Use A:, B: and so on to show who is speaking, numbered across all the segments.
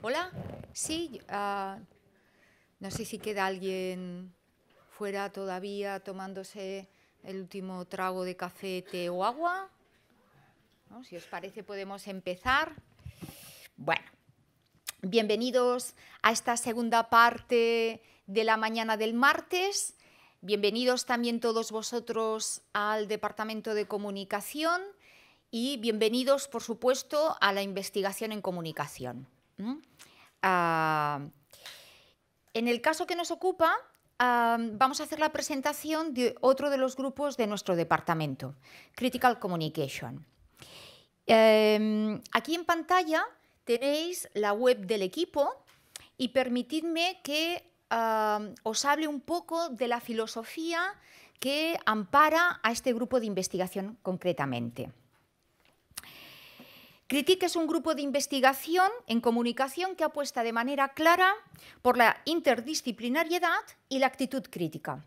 A: Hola,
B: sí, ah, no sé si queda alguien fuera todavía tomándose el último trago de café, té o agua. Si os parece podemos empezar. Bueno, bienvenidos a esta segunda parte de la mañana del martes. Bienvenidos también todos vosotros al Departamento de Comunicación y bienvenidos, por supuesto, a la investigación en comunicación. Ah, en el caso que nos ocupa, ah, vamos a hacer la presentación de otro de los grupos de nuestro departamento, Critical Communication. Em, aquí en pantalla tenéis la web del equipo y permitidme que ah, os hable un poco de la filosofía que ampara a este grupo de investigación concretamente. Critique es un grupo de investigación en comunicación que apuesta de manera clara por la interdisciplinariedad y la actitud crítica.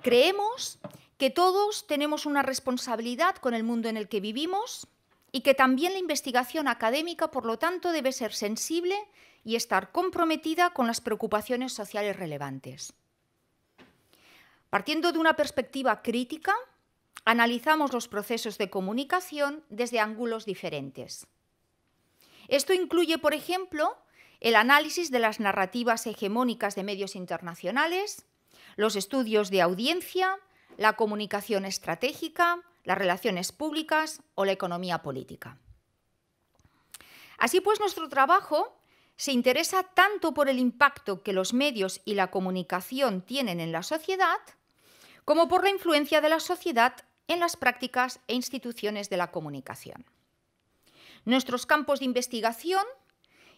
B: Creemos que todos tenemos una responsabilidad con el mundo en el que vivimos y que también la investigación académica, por lo tanto, debe ser sensible y estar comprometida con las preocupaciones sociales relevantes. Partiendo de una perspectiva crítica, analizamos los procesos de comunicación desde ángulos diferentes. Esto incluye, por ejemplo, el análisis de las narrativas hegemónicas de medios internacionales, los estudios de audiencia, la comunicación estratégica, las relaciones públicas o la economía política. Así pues, nuestro trabajo se interesa tanto por el impacto que los medios y la comunicación tienen en la sociedad, como por la influencia de la sociedad en las prácticas e instituciones de la comunicación. Nuestros campos de investigación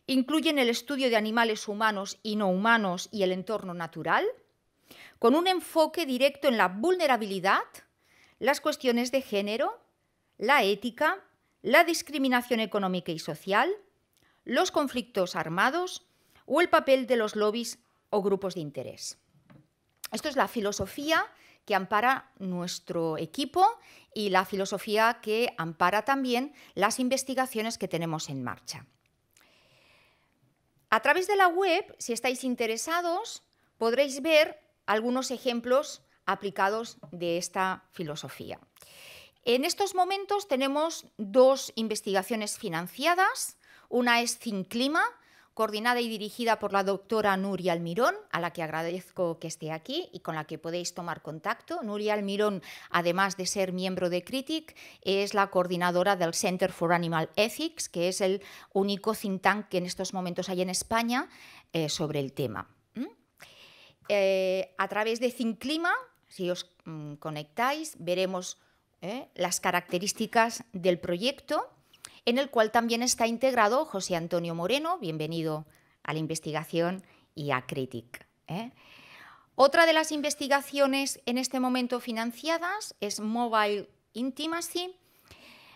B: incluyen el estudio de animales humanos y no humanos y el entorno natural, con un enfoque directo en la vulnerabilidad, las cuestiones de género, la ética, la discriminación económica y social, los conflictos armados o el papel de los lobbies o grupos de interés. Esto es la filosofía que ampara nuestro equipo y la filosofía que ampara también las investigaciones que tenemos en marcha. A través de la web, si estáis interesados, podréis ver algunos ejemplos aplicados de esta filosofía. En estos momentos tenemos dos investigaciones financiadas. Una es CINCLIMA, coordinada y dirigida por la doctora Nuria Almirón, a la que agradezco que esté aquí y con la que podéis tomar contacto. Nuria Almirón, además de ser miembro de CRITIC, es la coordinadora del Center for Animal Ethics, que es el único think tank que en estos momentos hay en España eh, sobre el tema. ¿Mm? Eh, a través de CINClima, si os mm, conectáis, veremos eh, las características del proyecto en el cual también está integrado José Antonio Moreno. Bienvenido a la investigación y a Critic. ¿eh? Otra de las investigaciones en este momento financiadas es Mobile Intimacy,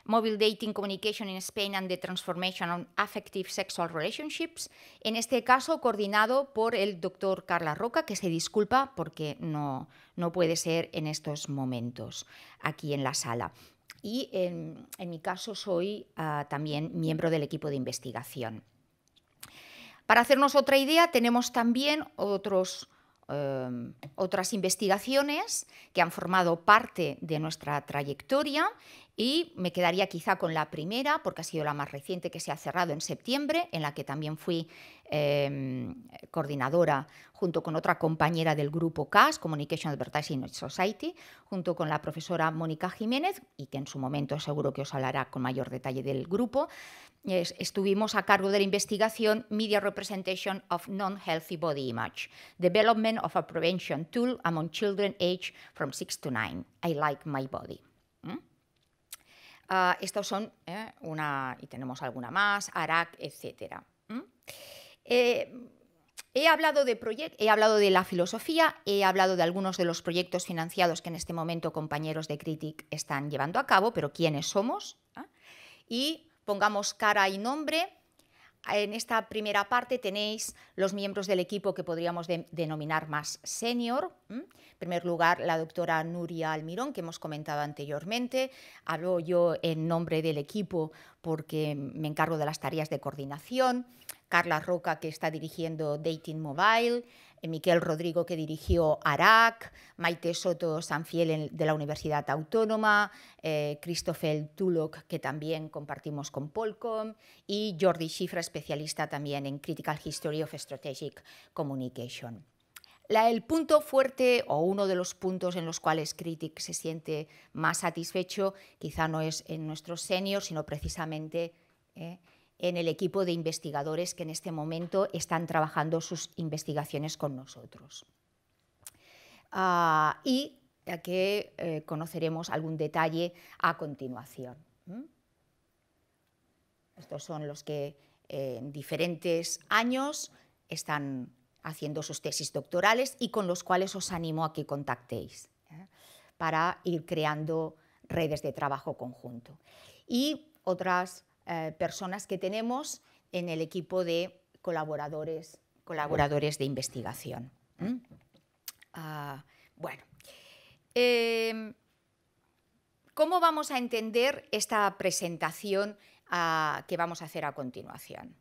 B: Mobile Dating Communication in Spain and the Transformation of Affective Sexual Relationships, en este caso coordinado por el doctor Carla Roca, que se disculpa porque no puede ser en estos momentos aquí en la sala y en, mi caso soy ah, también miembro del equipo de investigación. Para hacernos otra idea, tenemos también otros, em, otras investigaciones que han formado parte de nuestra trayectoria y me quedaría quizá con la primera, porque ha sido la más reciente que se ha cerrado en septiembre, en la que también fui Em, coordinadora junto con otra compañera del grupo CAS, Communication Advertising Society, junto con la profesora Mónica Jiménez, y que en su momento seguro que os hablará con mayor detalle del grupo, estuvimos a cargo de la investigación Media Representation of Non-Healthy Body Image, Development of a Prevention Tool Among Children Age from 6 to 9, I Like My Body. Ah, estos son eh, una, y tenemos alguna más, ARAC, etcétera. Eh, he, hablado de he hablado de la filosofía, he hablado de algunos de los proyectos financiados que en este momento compañeros de Critic están llevando a cabo, pero ¿quiénes somos? ¿Ah? Y pongamos cara y nombre. En esta primera parte tenéis los miembros del equipo que podríamos denominar más senior. En primer lugar, la doctora Nuria Almirón, que hemos comentado anteriormente. Hablo yo en nombre del equipo porque me encargo de las tareas de coordinación. Carla Roca, que está dirigiendo Dating Mobile, Miquel Rodrigo, que dirigió ARAC, Maite Soto Sanfiel de la Universidad Autónoma, eh, Christopher que también compartimos con Polcom, y Jordi Schifra, especialista también en Critical History of Strategic Communication. La, el punto fuerte o uno de los puntos en los cuales Critic se siente más satisfecho quizá no es en nuestros seniors, sino precisamente eh, en el equipo de investigadores que en este momento están trabajando sus investigaciones con nosotros. Ah, y y que eh, conoceremos algún detalle a continuación. Estos son los que en diferentes años están haciendo sus tesis doctorales y con los cuales os animo a que contactéis ¿eh? para ir creando redes de trabajo conjunto. Y otras eh, personas que tenemos en el equipo de colaboradores, colaboradores de investigación. Ah, bueno, em, ¿cómo vamos a entender esta presentación ah, que vamos a hacer a continuación?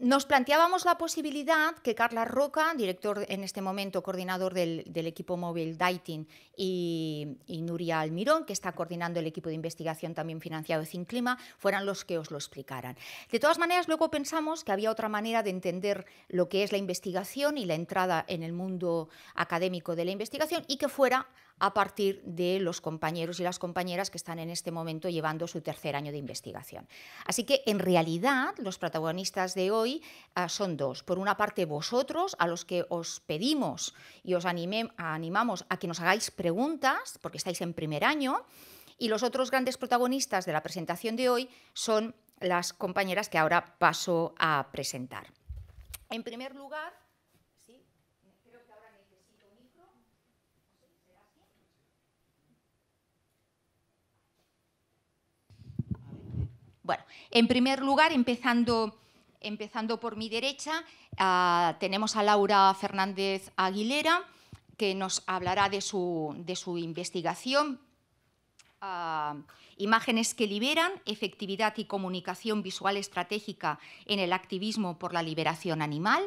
B: Nos planteábamos la posibilidad que Carla Roca, director en este momento coordinador del, equipo móvil Daitin, y, Nuria Almirón, que está coordinando el equipo de investigación también financiado de Cinclima, fueran los que os lo explicaran. De todas maneras, luego pensamos que había otra manera de entender lo que es la investigación y la entrada en el mundo académico de la investigación y que fuera a partir de los compañeros y las compañeras que están en este momento llevando su tercer año de investigación. Así que, en realidad, los protagonistas de hoy Ah, son dos. Por una parte, vosotros, a los que os pedimos y os animamos a que nos hagáis preguntas, porque estáis en primer año, y los otros grandes protagonistas de la presentación de hoy son las compañeras que ahora paso a presentar. En primer lugar, Bueno, en primer lugar, empezando Empezando por mi derecha, ah, tenemos a Laura Fernández Aguilera, que nos hablará de su, investigación. Ah, imágenes que liberan, efectividad y comunicación visual estratégica en el activismo por la liberación animal,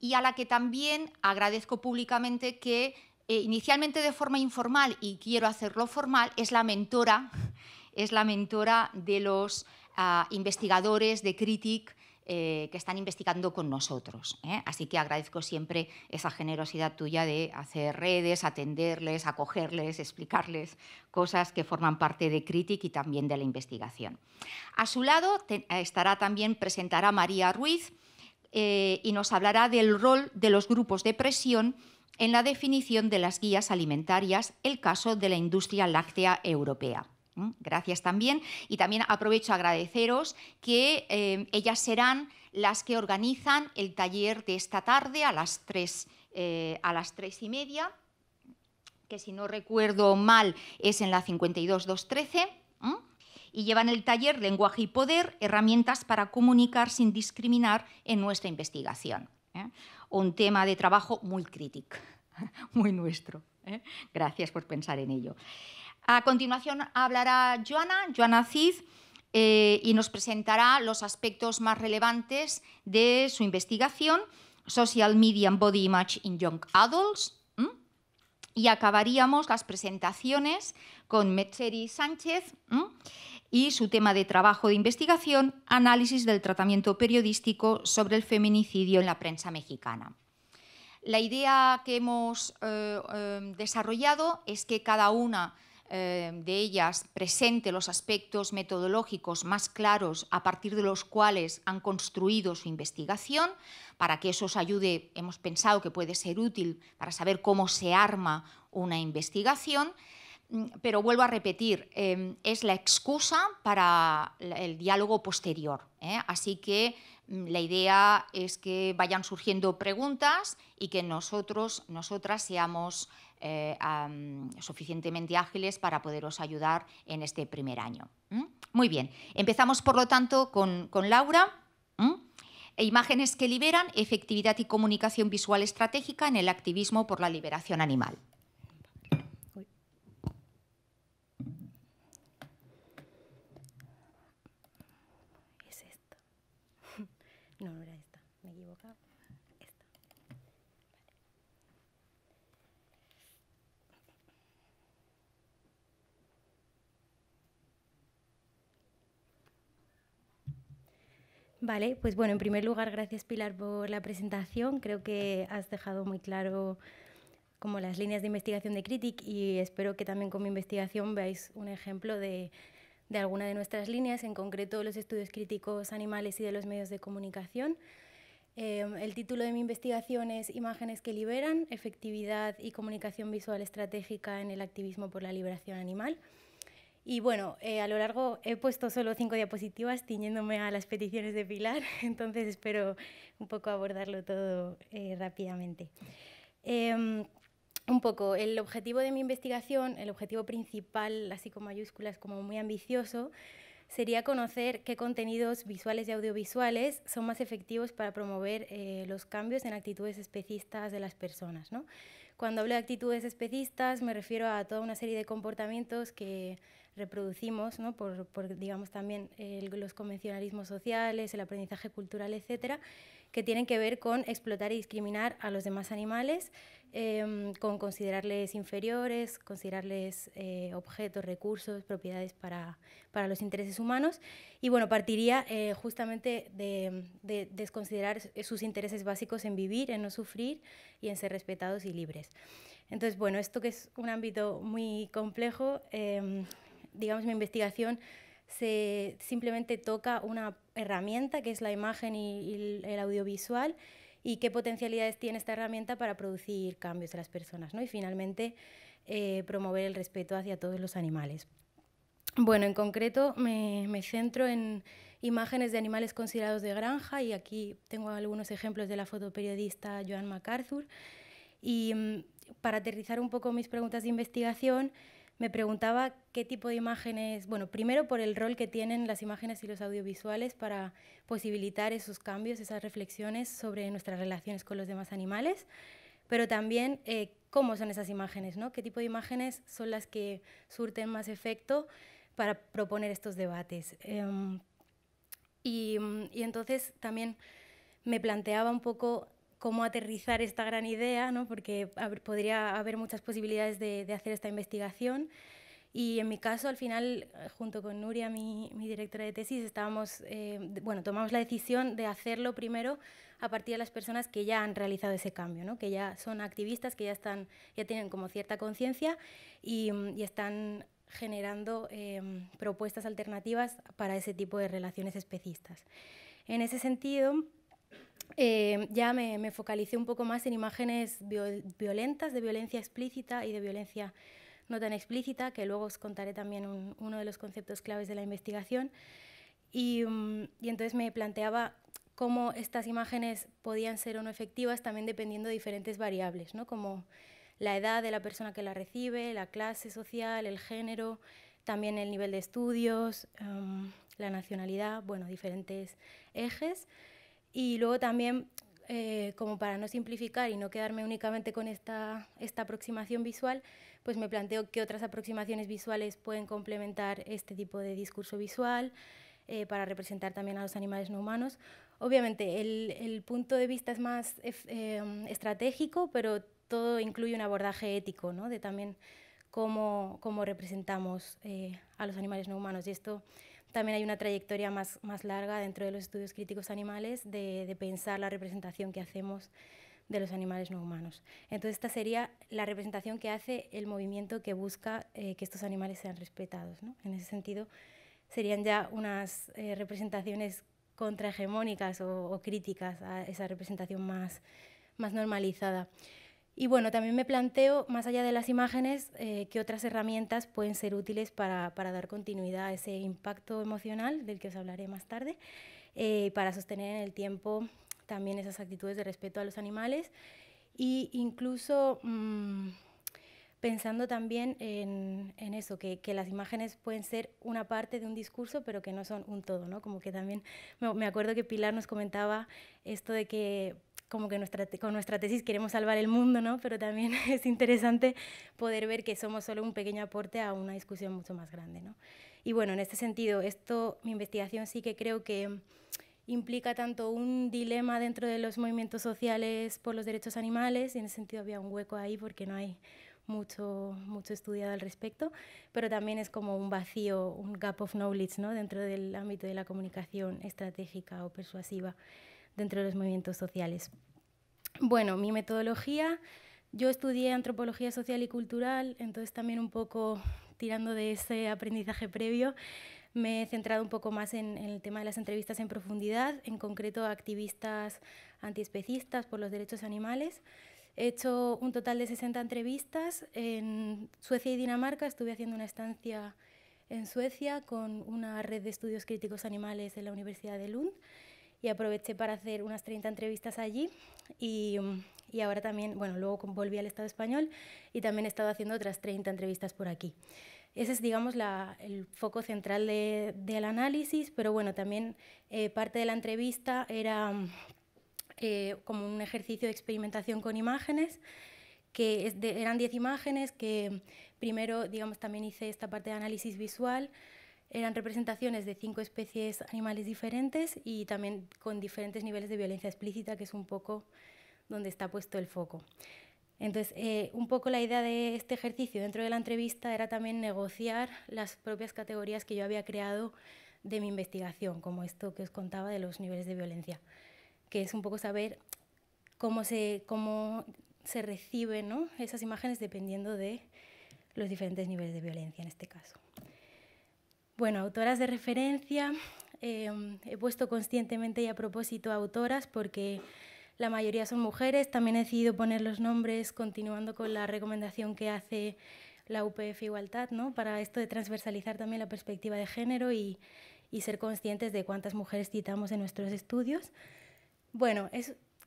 B: y a la que también agradezco públicamente que eh, inicialmente de forma informal y quiero hacerlo formal, es la mentora, es la mentora de los ah, investigadores de Critic eh, que están investigando con nosotros. ¿eh? Así que agradezco siempre esa generosidad tuya de hacer redes, atenderles, acogerles, explicarles cosas que forman parte de Critic y también de la investigación. A su lado eh, estará también, presentará María Ruiz y nos hablará del rol de los grupos de presión en la definición de las guías alimentarias, el caso de la industria láctea europea. Gracias también. Y también aprovecho agradeceros que eh, ellas serán las que organizan el taller de esta tarde a las tres, eh, a las y media, que si no recuerdo mal es en la 52213. Y llevan el taller Lenguaje y Poder, herramientas para comunicar sin discriminar en nuestra investigación. ¿eh? Un tema de trabajo muy crítico, muy nuestro. Gracias por pensar en ello. A continuación hablará Joana, Joana Cid, eh, y nos presentará los aspectos más relevantes de su investigación, Social Media and Body Image in Young Adults. Y acabaríamos las presentaciones con Metzeri Sánchez y su tema de trabajo de investigación, análisis del tratamiento periodístico sobre el feminicidio en la prensa mexicana. La idea que hemos eh, eh, desarrollado es que cada una eh, de ellas presente los aspectos metodológicos más claros a partir de los cuales han construido su investigación, para que eso os ayude, hemos pensado que puede ser útil para saber cómo se arma una investigación mm, pero vuelvo a repetir, eh, es la excusa para el diálogo posterior. ¿eh? Así que Mm, la idea es que vayan surgiendo preguntas y que nosotros, nosotras seamos eh, suficientemente ágiles para poderos ayudar en este primer año. Muy bien, empezamos por lo tanto con, Laura. imágenes que liberan efectividad y comunicación visual estratégica en el activismo por la liberación animal.
C: Vale, pues bueno, en primer lugar, gracias Pilar por la presentación. Creo que has dejado muy claro como las líneas de investigación de Critic y espero que también con mi investigación veáis un ejemplo de, de alguna de nuestras líneas, en concreto los estudios críticos animales y de los medios de comunicación. Em, el título de mi investigación es Imágenes que liberan, efectividad y comunicación visual estratégica en el activismo por la liberación animal. Y bueno, eh, a lo largo he puesto solo cinco diapositivas tiñéndome a las peticiones de Pilar, entonces espero un poco abordarlo todo eh, rápidamente. Em, un poco, el objetivo de mi investigación, el objetivo principal, así con mayúsculas, como muy ambicioso, sería conocer qué contenidos visuales y audiovisuales son más efectivos para promover eh, los cambios en actitudes especistas de las personas. Cuando hablo de actitudes especistas me refiero a toda una serie de comportamientos que reproducimos ¿no? por, digamos, también eh, los convencionalismos sociales, el aprendizaje cultural, etcétera, que tienen que ver con explotar y discriminar a los demás animales Em, con considerarles inferiores, considerarles eh, objetos, recursos, propiedades para, los intereses humanos. Y bueno, partiría eh, justamente de, desconsiderar sus intereses básicos en vivir, en no sufrir y en ser respetados y libres. Entonces, bueno, esto que es un ámbito muy complejo, em, digamos, mi investigación se simplemente toca una herramienta que es la imagen y el audiovisual y qué potencialidades tiene esta herramienta para producir cambios en las personas, Y finalmente, eh, promover el respeto hacia todos los animales. Bueno, en concreto me, me centro en imágenes de animales considerados de granja y aquí tengo algunos ejemplos de la fotoperiodista Joan MacArthur. Y mm, para aterrizar un poco mis preguntas de investigación, me preguntaba qué tipo de imágenes, bueno, primero por el rol que tienen las imágenes y los audiovisuales para posibilitar esos cambios, esas reflexiones sobre nuestras relaciones con los demás animales, pero también eh, cómo son esas imágenes, ¿no? ¿Qué tipo de imágenes son las que surten más efecto para proponer estos debates? Em, y, y entonces también me planteaba un poco cómo aterrizar esta gran idea, ¿no? porque podría haber muchas posibilidades de, hacer esta investigación. Y en mi caso, al final, eh, junto con Nuria, mi, directora de tesis, estábamos, eh, bueno, tomamos la decisión de hacerlo primero a partir de las personas que ya han realizado ese cambio, ¿no? que ya son activistas, que ya, están, ya tienen como cierta conciencia y, están generando eh, propuestas alternativas para ese tipo de relaciones especistas. En ese sentido, eh, ya me, focalicé un poco más en imágenes violentas, de violencia explícita y de violencia no tan explícita, que luego os contaré también uno de los conceptos claves de la investigación. Mm, y, entonces me planteaba cómo estas imágenes podían ser o no efectivas también dependiendo de diferentes variables, como la edad de la persona que la recibe, la clase social, el género, también el nivel de estudios, em, la nacionalidad, bueno, diferentes ejes. Y luego también, eh, como para no simplificar y no quedarme únicamente con esta, esta aproximación visual, pues me planteo qué otras aproximaciones visuales pueden complementar este tipo de discurso visual eh, para representar también a los animales no humanos. Obviamente, el, el punto de vista es más eh, estratégico, pero todo incluye un abordaje ético, ¿no? de también cómo, cómo representamos a los animales no humanos. Y esto también hay una trayectoria más, larga dentro de los estudios críticos animales de, pensar la representación que hacemos de los animales no humanos. Entonces, esta sería la representación que hace el movimiento que busca eh, que estos animales sean respetados. En ese sentido, serían ya unas eh, representaciones contrahegemónicas o, críticas a esa representación más, más normalizada. Y bueno, también me planteo, más allá de las imágenes, eh, qué otras herramientas pueden ser útiles para, para, dar continuidad a ese impacto emocional del que os hablaré más tarde, eh, para sostener en el tiempo también esas actitudes de respeto a los animales e incluso mm, pensando también en, eso, que, las imágenes pueden ser una parte de un discurso, pero que no son un todo, ¿no? Como que también me acuerdo que Pilar nos comentaba esto de que como que nuestra, con nuestra tesis queremos salvar el mundo, ¿no? Pero también es interesante poder ver que somos solo un pequeño aporte a una discusión mucho más grande, ¿no? Y bueno, en este sentido, esto, mi investigación sí que creo que implica tanto un dilema dentro de los movimientos sociales por los derechos animales, y en ese sentido había un hueco ahí porque no hay mucho, mucho estudiado al respecto, pero también es como un vacío, un gap of knowledge ¿no? dentro del ámbito de la comunicación estratégica o persuasiva dentro de los movimientos sociales. Bueno, mi metodología, yo estudié antropología social y cultural, entonces también un poco tirando de ese aprendizaje previo, me he centrado un poco más en, el tema de las entrevistas en profundidad, en concreto a activistas antiespecistas por los derechos animales. He hecho un total de 60 entrevistas en Suecia y Dinamarca. Estuve haciendo una estancia en Suecia con una red de estudios críticos animales de la Universidad de Lund y aproveché para hacer unas 30 entrevistas allí y, y, ahora también, bueno, luego volví al Estado español y también he estado haciendo otras 30 entrevistas por aquí. Ese es, digamos, la, el foco central de, del análisis, pero bueno, también eh, parte de la entrevista era eh, como un ejercicio de experimentación con imágenes, que eran 10 imágenes que primero, digamos, también hice esta parte de análisis visual, eran representaciones de cinco especies animales diferentes y también con diferentes niveles de violencia explícita, que es un poco donde está puesto el foco. Entonces, eh, un poco la idea de este ejercicio dentro de la entrevista era también negociar las propias categorías que yo había creado de mi investigación, como esto que os contaba de los niveles de violencia, que es un poco saber cómo se, cómo se reciben esas imágenes dependiendo de los diferentes niveles de violencia en este caso. Bueno, autoras de referencia. Em, he puesto conscientemente y a propósito autoras porque la mayoría son mujeres. También he decidido poner los nombres continuando con la recomendación que hace la UPF Igualdad, ¿no? Para esto de transversalizar también la perspectiva de género y, ser conscientes de cuántas mujeres citamos en nuestros estudios. Bueno,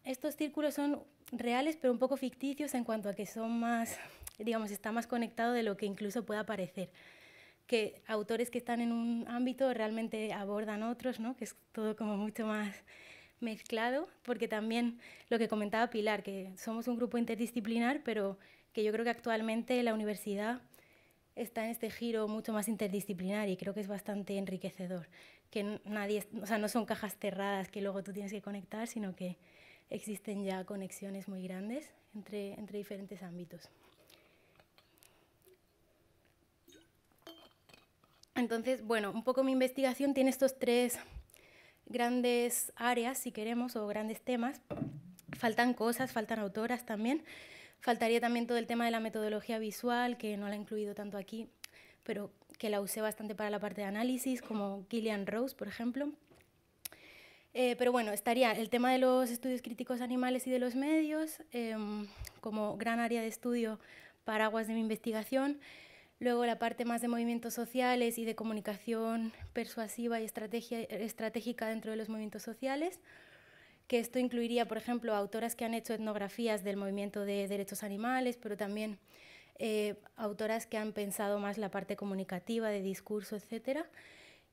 C: estos círculos son reales, pero un poco ficticios en cuanto a que son más, digamos, está más conectado de lo que incluso pueda parecer que autores que están en un ámbito realmente abordan otros, ¿no? que es todo como mucho más mezclado, porque también lo que comentaba Pilar, que somos un grupo interdisciplinar, pero que yo creo que actualmente la universidad está en este giro mucho más interdisciplinar y creo que es bastante enriquecedor, que nadie, sea, no son cajas cerradas que luego tú tienes que conectar, sino que existen ya conexiones muy grandes entre diferentes ámbitos. Entonces, bueno, un poco mi investigación tiene estos tres grandes áreas, si queremos, o grandes temas. Faltan cosas, faltan autoras también. Faltaría también todo el tema de la metodología visual, que no la he incluido tanto aquí, pero que la usé bastante para la parte de análisis, como Gillian Rose, por ejemplo. Eh, pero bueno, estaría el tema de los estudios críticos animales y de los medios em, como gran área de estudio, paraguas de mi investigación. Luego la parte más de movimientos sociales y de comunicación persuasiva y estrategia, estratégica dentro de los movimientos sociales, que esto incluiría, por ejemplo, autoras que han hecho etnografías del movimiento de derechos animales, pero también eh, autoras que han pensado más la parte comunicativa, de discurso, etc.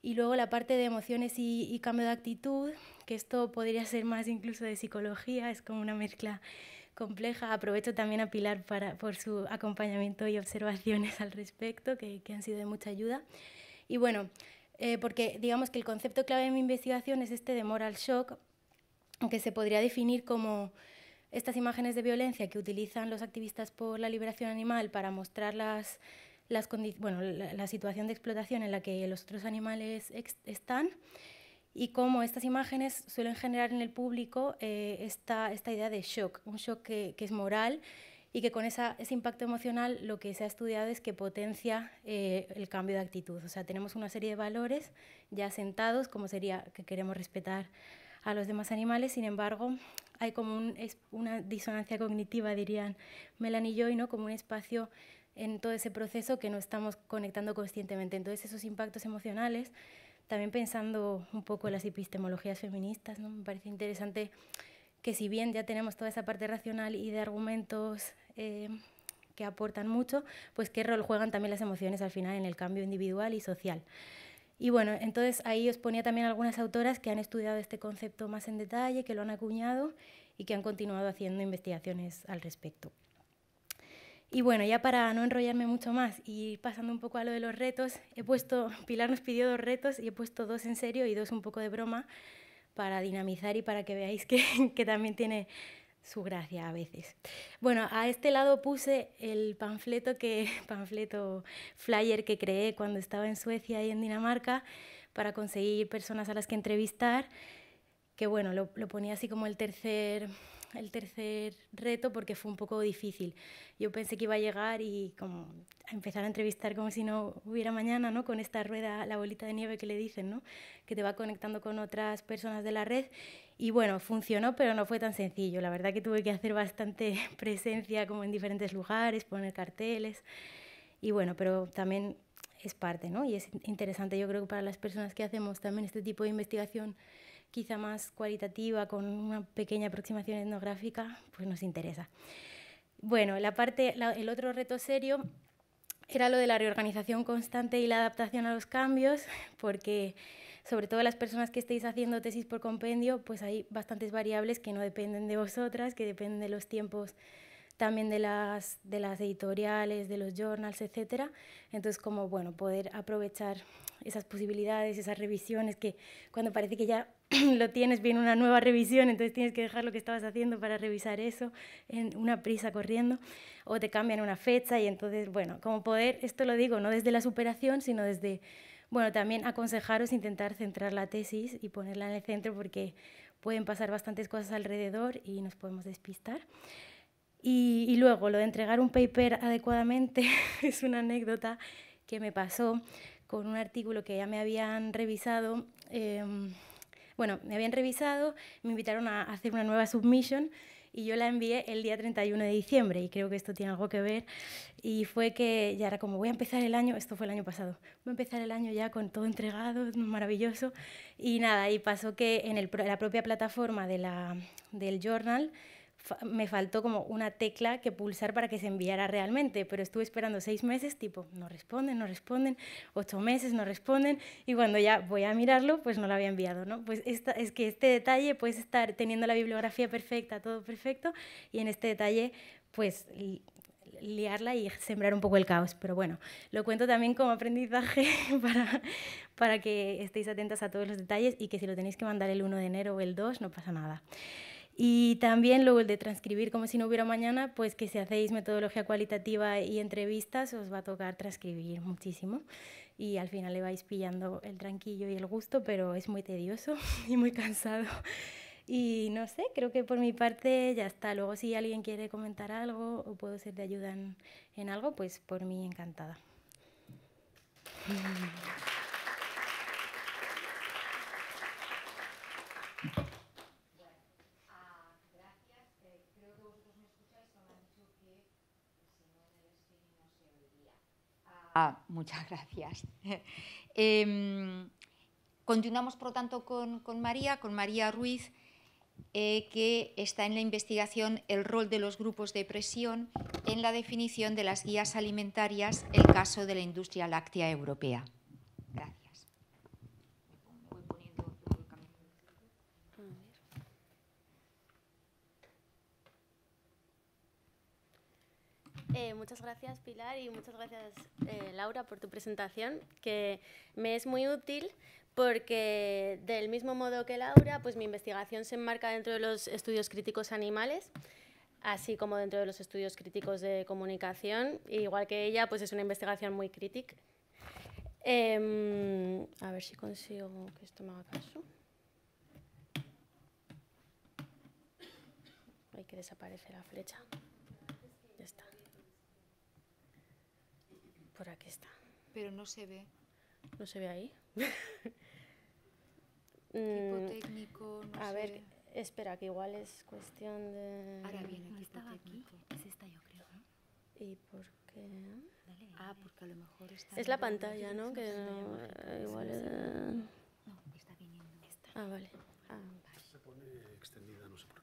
C: Y luego la parte de emociones y cambio de actitud, que esto podría ser más incluso de psicología, es como una mezcla compleja. Aprovecho también a Pilar para, por su acompañamiento y observaciones al respecto, que, han sido de mucha ayuda. Y bueno, eh, porque digamos que el concepto clave de mi investigación es este de moral shock, que se podría definir como estas imágenes de violencia que utilizan los activistas por la liberación animal para mostrar las, las bueno, la, la, situación de explotación en la que los otros animales están y cómo estas imágenes suelen generar en el público eh, esta, idea de shock, un shock que, es moral y que con ese impacto emocional lo que se ha estudiado es que potencia eh, el cambio de actitud. O sea, tenemos una serie de valores ya sentados, como sería que queremos respetar a los demás animales, sin embargo, hay como una disonancia cognitiva, dirían Melanie y yo, y no como un espacio en todo ese proceso que no estamos conectando conscientemente. Entonces, esos impactos emocionales también pensando un poco en las epistemologías feministas, me parece interesante que si bien ya tenemos toda esa parte racional y de argumentos eh, que aportan mucho, pues qué rol juegan también las emociones al final en el cambio individual y social. Y bueno, entonces ahí os ponía también algunas autoras que han estudiado este concepto más en detalle, que lo han acuñado y que han continuado haciendo investigaciones al respecto. Y bueno, ya para no enrollarme mucho más y pasando un poco a lo de los retos, he puesto, Pilar nos pidió dos retos y he puesto dos en serio y dos un poco de broma para dinamizar y para que veáis que, también tiene su gracia a veces. Bueno, a este lado puse el panfleto que panfleto flyer que creé cuando estaba en Suecia y en Dinamarca para conseguir personas a las que entrevistar, que bueno, lo, lo ponía así como el tercer el tercer reto porque fue un poco difícil. Yo pensé que iba a llegar y como a empezar a entrevistar como si no hubiera mañana, ¿no? Con esta rueda, la bolita de nieve que le dicen, ¿no? Que te va conectando con otras personas de la red. Y bueno, funcionó, pero no fue tan sencillo. La verdad que tuve que hacer bastante presencia como en diferentes lugares, poner carteles. Y bueno, pero también es parte, ¿no? Y es interesante, yo creo que para las personas que hacemos también este tipo de investigación quizá más cualitativa, con una pequeña aproximación etnográfica, pues nos interesa. Bueno, la parte, el otro reto serio era lo de la reorganización constante y la adaptación a los cambios, porque sobre todo las personas que estéis haciendo tesis por compendio, pues hay bastantes variables que no dependen de vosotras, que dependen de los tiempos también de las, de las editoriales, de los journals, etc. Entonces, como bueno, poder aprovechar esas posibilidades, esas revisiones, que cuando parece que ya lo tienes, viene una nueva revisión, entonces tienes que dejar lo que estabas haciendo para revisar eso, en una prisa corriendo, o te cambian una fecha y entonces, bueno, como poder, esto lo digo, no desde la superación, sino desde, bueno, también aconsejaros intentar centrar la tesis y ponerla en el centro porque pueden pasar bastantes cosas alrededor y nos podemos despistar. Y, luego, lo de entregar un paper adecuadamente es una anécdota que me pasó con un artículo que ya me habían revisado. Em, bueno, me habían revisado, me invitaron a hacer una nueva submission y yo la envié el día 31 de diciembre y creo que esto tiene algo que ver y fue que ya era como voy a empezar el año, esto fue el año pasado, voy a empezar el año ya con todo entregado, maravilloso y nada, y pasó que en el, la propia plataforma del journal me faltó como una tecla que pulsar para que se enviara realmente, pero estuve esperando seis meses, tipo, no responden, no responden, ocho meses, no responden, y cuando ya voy a mirarlo, pues no lo había enviado, ¿no? Pues es que este detalle puedes estar teniendo la bibliografía perfecta, todo perfecto, y en este detalle, pues liarla y sembrar un poco el caos. Pero bueno, lo cuento también como aprendizaje para, para que estéis atentas a todos los detalles y que si lo tenéis que mandar el 1 de enero o el 2 no pasa nada. Y también luego el de transcribir como si no hubiera mañana, pues que si hacéis metodología cualitativa y entrevistas, os va a tocar transcribir muchísimo. Y al final le vais pillando el tranquillo y el gusto, pero es muy tedioso y muy cansado. Y no sé, creo que por mi parte ya está. Luego si alguien quiere comentar algo o puedo ser de ayuda en, algo, pues por mí encantada.
B: Ah, muchas gracias. Em, continuamos, por lo tanto, con, María, con María Ruiz. Eh, que está en la investigación el rol de los grupos de presión en la definición de las guías alimentarias, el caso de la industria láctea europea.
D: Eh, muchas gracias Pilar y muchas gracias eh, Laura por tu presentación, que me es muy útil porque del mismo modo que Laura, pues mi investigación se enmarca dentro de los estudios críticos animales, así como dentro de los estudios críticos de comunicación. igual que ella, pues es una investigación muy crítica. Em, a ver si consigo que esto me haga caso. Hay que desaparece la flecha.
B: Por aquí está. Pero no se ve. No se ve ahí. Hipotécnico, mm, técnico,
D: no A sé. ver, espera, que igual es cuestión de... Ahora viene, aquí estaba aquí. Es esta, yo creo, ¿no? ¿Y por qué?
C: Dale, dale. Ah, porque a lo mejor está... Es la pantalla, ¿no? Que no, eh, igual... Eh...
A: No, está
E: viniendo. Esta. Ah, vale. Ah. Se pone extendida, no sé por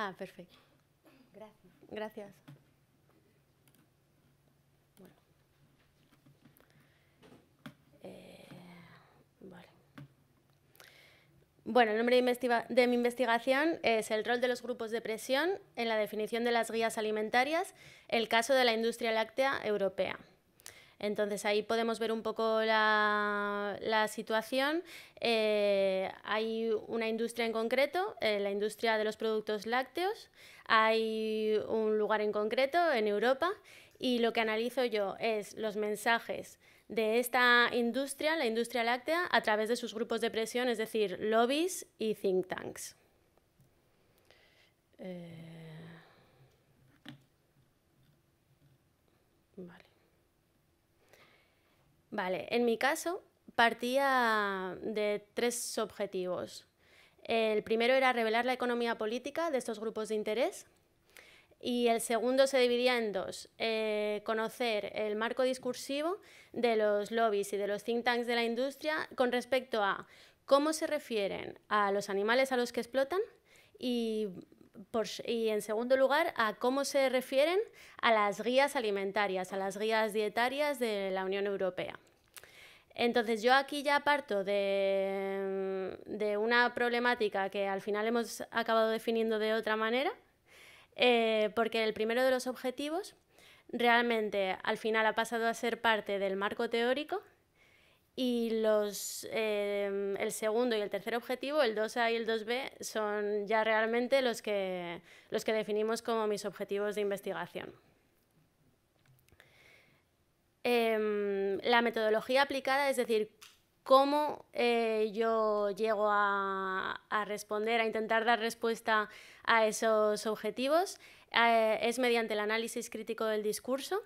D: Ah, perfecto. Gracias. Eh, bueno. el nombre de, de, mi investigación es el rol de los grupos de presión en la definición de las guías alimentarias, el caso de la industria láctea europea. Entonces ahí podemos ver un poco la, situación. Eh, hay una industria en concreto, eh, la industria de los productos lácteos, hay un lugar en concreto en Europa y lo que analizo yo es los mensajes de esta industria, la industria láctea, a través de sus grupos de presión, es decir, lobbies y think tanks. Eh, Vale, en mi caso partía de tres objetivos. El primero era revelar la economía política de estos grupos de interés y el segundo se dividía en dos. Eh, conocer el marco discursivo de los lobbies y de los think tanks de la industria con respecto a cómo se refieren a los animales a los que explotan y y en segundo lugar, a cómo se refieren a las guías alimentarias, a las guías dietarias de la Unión Europea. Entonces yo aquí ya parto de, mm, una problemática que al final hemos acabado definiendo de otra manera, eh, porque el primero de los objetivos realmente al final ha pasado a ser parte del marco teórico y em, el segundo y el tercer objetivo, el 2A y el 2B, son ya realmente los que, definimos como mis objetivos de investigación. Em, la metodología aplicada, es decir, cómo eh, yo llego a, responder, a intentar dar respuesta a esos objetivos, eh, es mediante el análisis crítico del discurso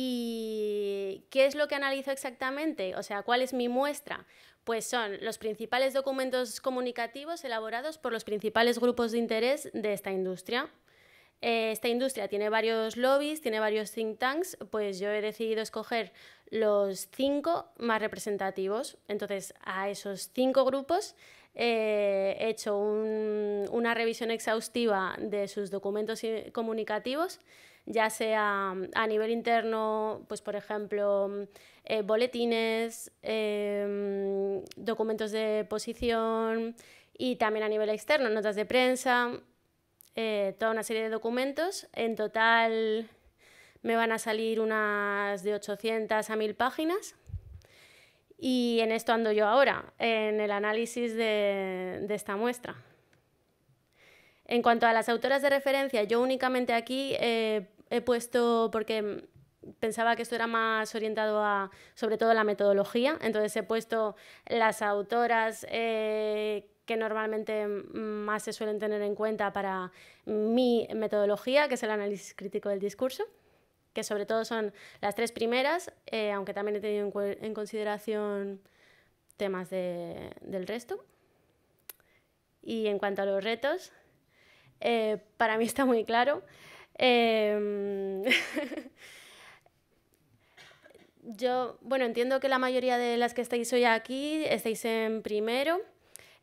D: ¿Y qué es lo que analizo exactamente? O sea, ¿cuál es mi muestra? Pues son los principales documentos comunicativos elaborados por los principales grupos de interés de esta industria. Eh, esta industria tiene varios lobbies, tiene varios think tanks, pues yo he decidido escoger los cinco más representativos. Entonces, a esos cinco grupos eh, he hecho una revisión exhaustiva de sus documentos comunicativos ya sea a nivel interno, pues por ejemplo, eh, boletines, em, documentos de posición y también a nivel externo, notas de prensa, eh, toda una serie de documentos. En total me van a salir unas de 800 a 1000 páginas. Y en esto ando yo ahora, en el análisis de, esta muestra. En cuanto a las autoras de referencia, yo únicamente aquí eh, he puesto, porque pensaba que esto era más orientado a, sobre todo, a la metodología, entonces he puesto las autoras eh, que normalmente más se suelen tener en cuenta para mi metodología, que es el análisis crítico del discurso que sobre todo son las tres primeras, eh, aunque también he tenido en, consideración temas del resto. Y en cuanto a los retos, eh, para mí está muy claro Em, yo, bueno, entiendo que la mayoría de las que estáis hoy aquí estáis en primero.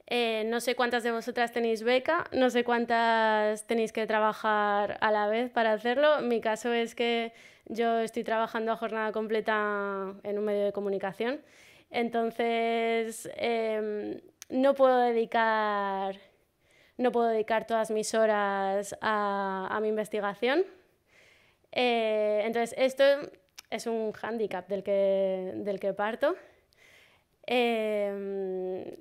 D: Eh, no sé cuántas de vosotras tenéis beca, no sé cuántas tenéis que trabajar a la vez para hacerlo. Mi caso es que yo estoy trabajando a jornada completa en un medio de comunicación, entonces em, no puedo dedicar no puedo dedicar todas mis horas a, mi investigación. Eh, entonces, esto es un hándicap del que, del que parto. Eh,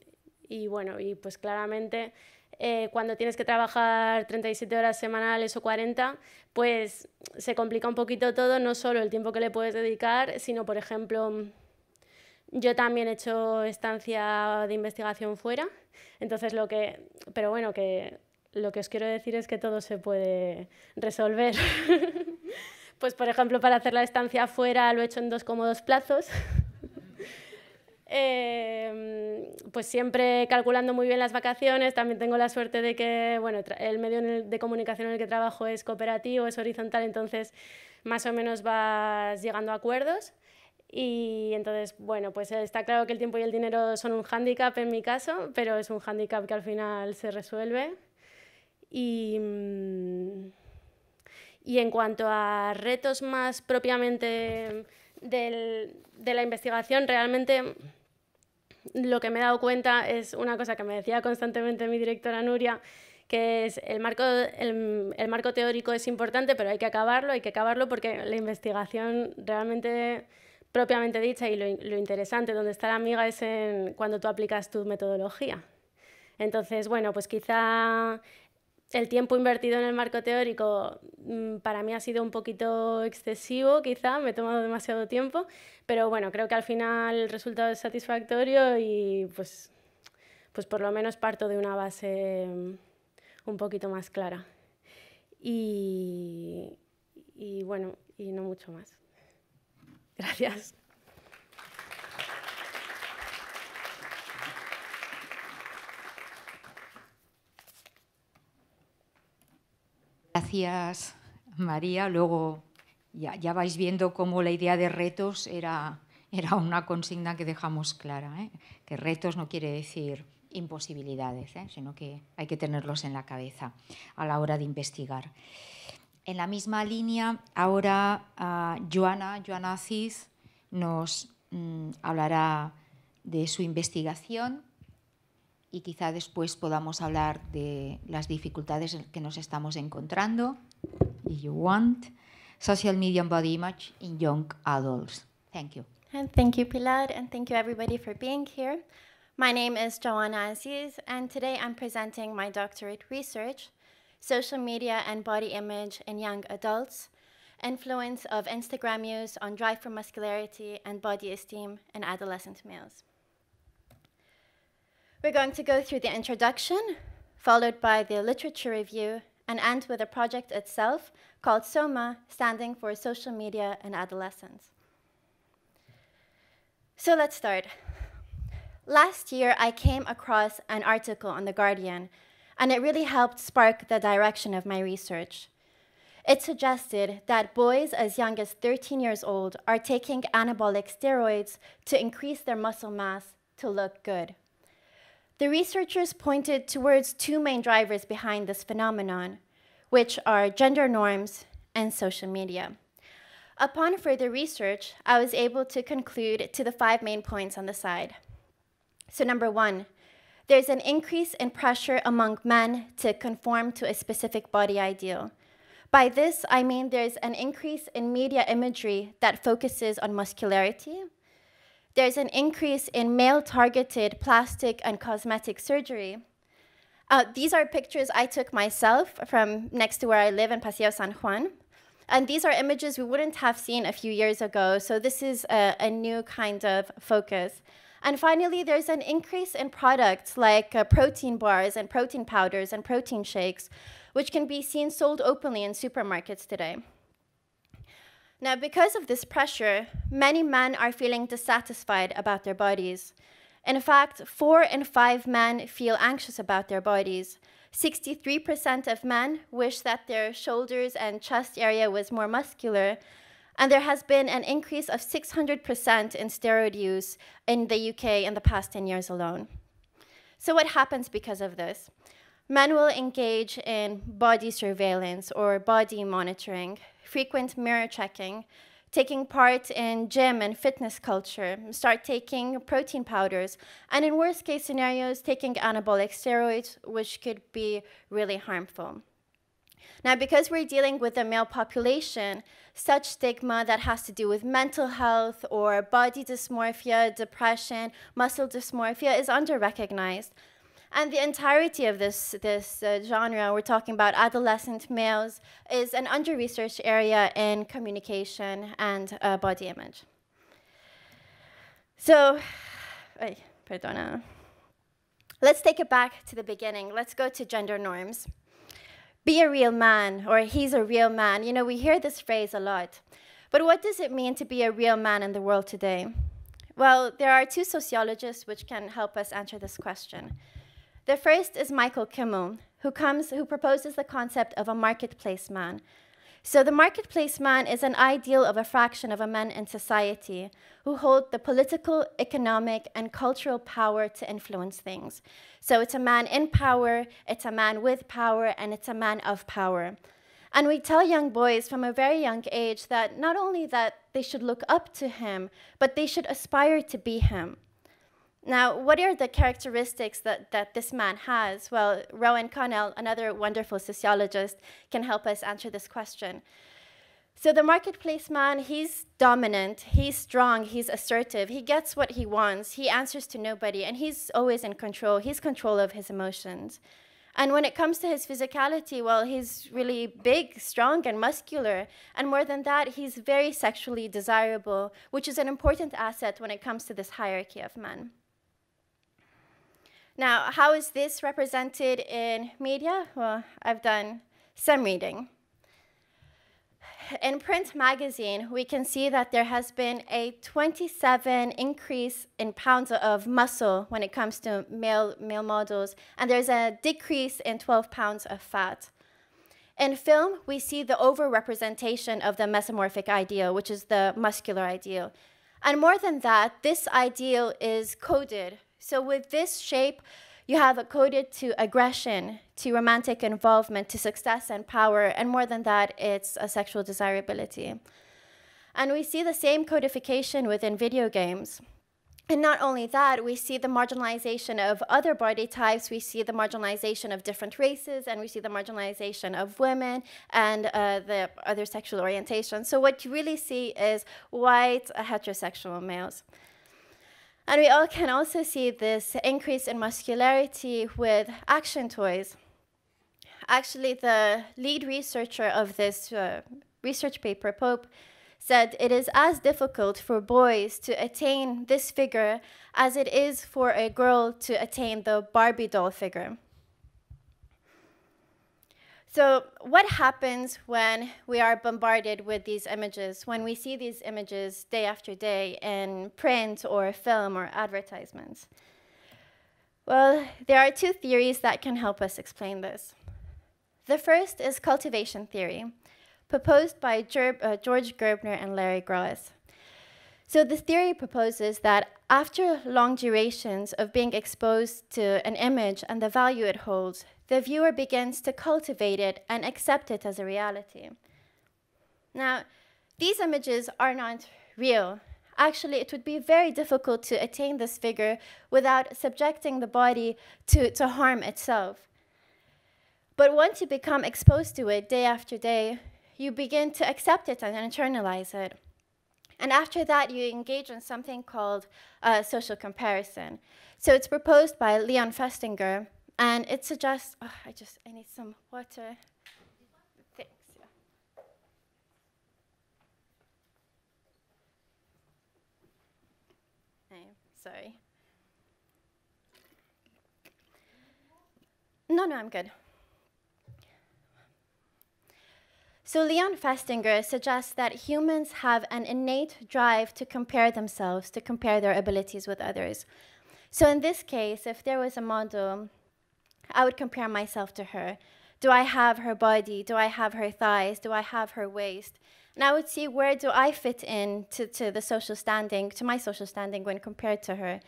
D: y bueno, y pues claramente eh, cuando tienes que trabajar 37 horas semanales o 40, pues se complica un poquito todo, no solo el tiempo que le puedes dedicar, sino por ejemplo yo también he hecho estancia de investigación fuera, entonces lo que, pero bueno, lo que os quiero decir es que todo se puede resolver. pues por ejemplo, para hacer la estancia fuera lo he hecho en dos cómodos plazos. Em, pues siempre calculando muy bien las vacaciones, también tengo la suerte de que el medio de comunicación en el que trabajo es cooperativo, es horizontal, entonces más o menos vas llegando a acuerdos. Y entonces, bueno, pues está claro que el tiempo y el dinero son un hándicap en mi caso, pero es un hándicap que al final se resuelve. Y, mm, y en cuanto a retos más propiamente del, de la investigación, realmente lo que me he dado cuenta es una cosa que me decía constantemente mi directora Nuria, que es el marco, el, el marco teórico es importante, pero hay que acabarlo, hay que acabarlo porque la investigación realmente propiamente dicha y lo, interesante, donde está la amiga es en cuando tú aplicas tu metodología. Entonces, bueno, pues quizá el tiempo invertido en el marco teórico mm, para mí ha sido un poquito excesivo, quizá me he tomado demasiado tiempo, pero bueno, creo que al final el resultado es satisfactorio y pues, pues por lo menos parto de una base mm, un poquito más clara. Y, y bueno, y no mucho más. Gracias.
B: Gracias, María. Luego ya, vais viendo cómo la idea de retos era, era una consigna que dejamos clara, ¿eh? que retos no quiere decir imposibilidades, ¿eh? sino que hay que tenerlos en la cabeza a la hora de investigar. En la misma línea, ahora ah, Joana, Joana Aziz, nos mm, hablará de su investigación y quizá después podamos hablar de las dificultades que nos estamos encontrando. If you want, social media and body image in young adults. Thank you.
F: And thank you, Pilar, and thank you everybody for being here. My name is Joana Aziz, and today I'm presenting my doctorate research social media and body image in young adults, influence of Instagram use on drive for muscularity and body esteem in adolescent males. We're going to go through the introduction, followed by the literature review, and end with a project itself called SOMA, standing for Social Media and Adolescence. So let's start. Last year, I came across an article on The Guardian and it really helped spark the direction of my research. It suggested that boys as young as 13 years old are taking anabolic steroids to increase their muscle mass to look good. The researchers pointed towards two main drivers behind this phenomenon, which are gender norms and social media. Upon further research, I was able to conclude to the five main points on the side. So, number one, there's an increase in pressure among men to conform to a specific body ideal. By this, I mean there's an increase in media imagery that focuses on muscularity. There's an increase in male targeted plastic and cosmetic surgery. Uh, these are pictures I took myself from next to where I live in Paseo San Juan. And these are images we wouldn't have seen a few years ago, so this is a, a new kind of focus. And finally, there's an increase in products like uh, protein bars and protein powders and protein shakes, which can be seen sold openly in supermarkets today. Now, because of this pressure, many men are feeling dissatisfied about their bodies. In fact, four in five men feel anxious about their bodies. 63% of men wish that their shoulders and chest area was more muscular, and there has been an increase of 600% in steroid use in the UK in the past 10 years alone. So, what happens because of this? Men will engage in body surveillance or body monitoring, frequent mirror checking, taking part in gym and fitness culture, start taking protein powders, and in worst case scenarios, taking anabolic steroids, which could be really harmful. Now, because we're dealing with the male population, such stigma that has to do with mental health or body dysmorphia, depression, muscle dysmorphia is underrecognized. And the entirety of this, this uh, genre, we're talking about adolescent males, is an under-researched area in communication and uh, body image. So, ay, perdona. Let's take it back to the beginning. Let's go to gender norms be a real man or he's a real man. You know, we hear this phrase a lot. But what does it mean to be a real man in the world today? Well, there are two sociologists which can help us answer this question. The first is Michael Kimmel, who comes who proposes the concept of a marketplace man, so the marketplace man is an ideal of a fraction of a man in society who hold the political, economic, and cultural power to influence things. So it's a man in power, it's a man with power, and it's a man of power. And we tell young boys from a very young age that not only that they should look up to him, but they should aspire to be him. Now, what are the characteristics that, that this man has? Well, Rowan Connell, another wonderful sociologist, can help us answer this question. So the marketplace man, he's dominant, he's strong, he's assertive, he gets what he wants, he answers to nobody, and he's always in control. He's control of his emotions. And when it comes to his physicality, well, he's really big, strong, and muscular. And more than that, he's very sexually desirable, which is an important asset when it comes to this hierarchy of men. Now, how is this represented in media? Well, I've done some reading. In print magazine, we can see that there has been a 27 increase in pounds of muscle when it comes to male, male models, and there's a decrease in 12 pounds of fat. In film, we see the overrepresentation of the mesomorphic ideal, which is the muscular ideal. And more than that, this ideal is coded so with this shape, you have it coded to aggression, to romantic involvement, to success and power, and more than that, it's a sexual desirability. And we see the same codification within video games. And not only that, we see the marginalization of other body types, we see the marginalization of different races, and we see the marginalization of women and uh, the other sexual orientation. So, what you really see is white heterosexual males. And we all can also see this increase in muscularity with action toys. Actually, the lead researcher of this uh, research paper, Pope, said it is as difficult for boys to attain this figure as it is for a girl to attain the Barbie doll figure. So what happens when we are bombarded with these images, when we see these images day after day in print or film or advertisements? Well, there are two theories that can help us explain this. The first is cultivation theory, proposed by Ger uh, George Gerbner and Larry Gross. So this theory proposes that after long durations of being exposed to an image and the value it holds, the viewer begins to cultivate it and accept it as a reality. Now, these images are not real. Actually, it would be very difficult to attain this figure without subjecting the body to, to harm itself. But once you become exposed to it day after day, you begin to accept it and internalize it. And after that, you engage in something called uh, social comparison. So it's proposed by Leon Festinger and it suggests, oh, I just, I need some water. Thanks. Yeah. No, sorry. No, no, I'm good. So Leon Festinger suggests that humans have an innate drive to compare themselves, to compare their abilities with others. So in this case, if there was a model I would compare myself to her. Do I have her body? Do I have her thighs? Do I have her waist? And I would see where do I fit in to, to the social standing, to my social standing when compared to her.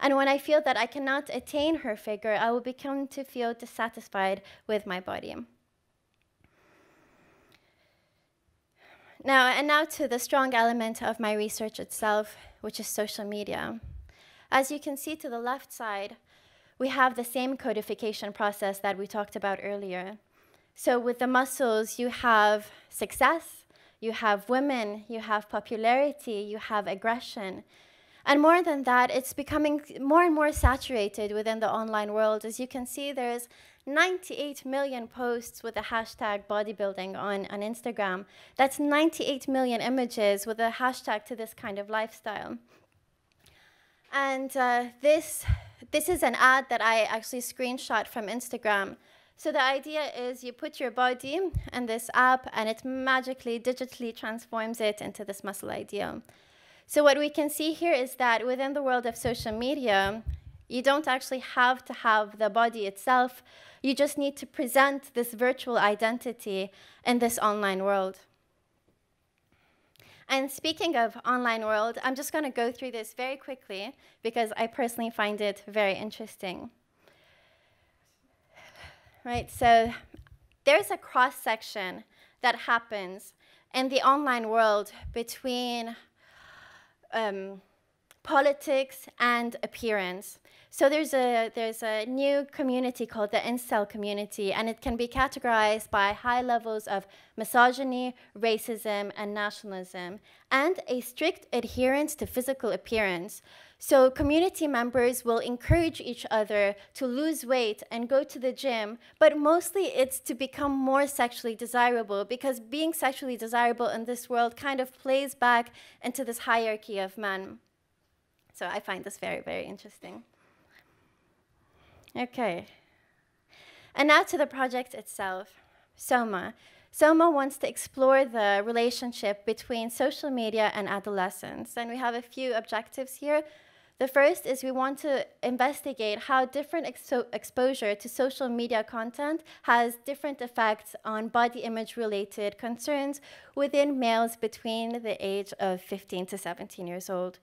F: And when I feel that I cannot attain her figure, I will become to feel dissatisfied with my body. Now, and now to the strong element of my research itself, which is social media. As you can see to the left side, we have the same codification process that we talked about earlier. So with the muscles, you have success, you have women, you have popularity, you have aggression. And more than that, it's becoming more and more saturated within the online world. As you can see, there's 98 million posts with the hashtag bodybuilding on, on Instagram. That's 98 million images with a hashtag to this kind of lifestyle. And uh, this this is an ad that I actually screenshot from Instagram. So the idea is you put your body in this app and it magically, digitally transforms it into this muscle idea. So what we can see here is that within the world of social media, you don't actually have to have the body itself. You just need to present this virtual identity in this online world. And speaking of online world, I'm just going to go through this very quickly because I personally find it very interesting. Right, so there's a cross section that happens in the online world between um, politics and appearance. So there's a there's a new community called the incel community, and it can be categorized by high levels of misogyny, racism, and nationalism, and a strict adherence to physical appearance. So community members will encourage each other to lose weight and go to the gym, but mostly it's to become more sexually desirable because being sexually desirable in this world kind of plays back into this hierarchy of men. So I find this very, very interesting. Okay. And now to the project itself, SOMA. SOMA wants to explore the relationship between social media and adolescence. And we have a few objectives here. The first is we want to investigate how different exo- exposure to social media content has different effects on body image related concerns within males between the age of 15 to 17 years old.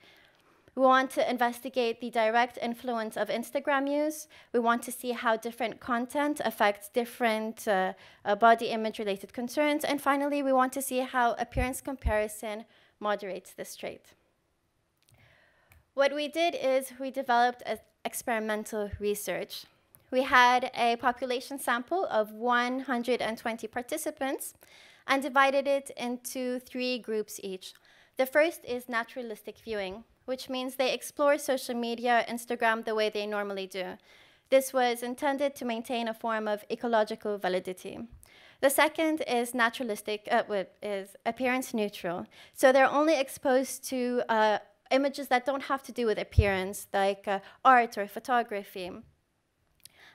F: We want to investigate the direct influence of Instagram use. We want to see how different content affects different uh, uh, body image related concerns. And finally, we want to see how appearance comparison moderates this trait. What we did is we developed experimental research. We had a population sample of 120 participants and divided it into three groups each. The first is naturalistic viewing which means they explore social media, Instagram, the way they normally do. This was intended to maintain a form of ecological validity. The second is naturalistic, uh, is appearance neutral. So they're only exposed to uh, images that don't have to do with appearance, like uh, art or photography.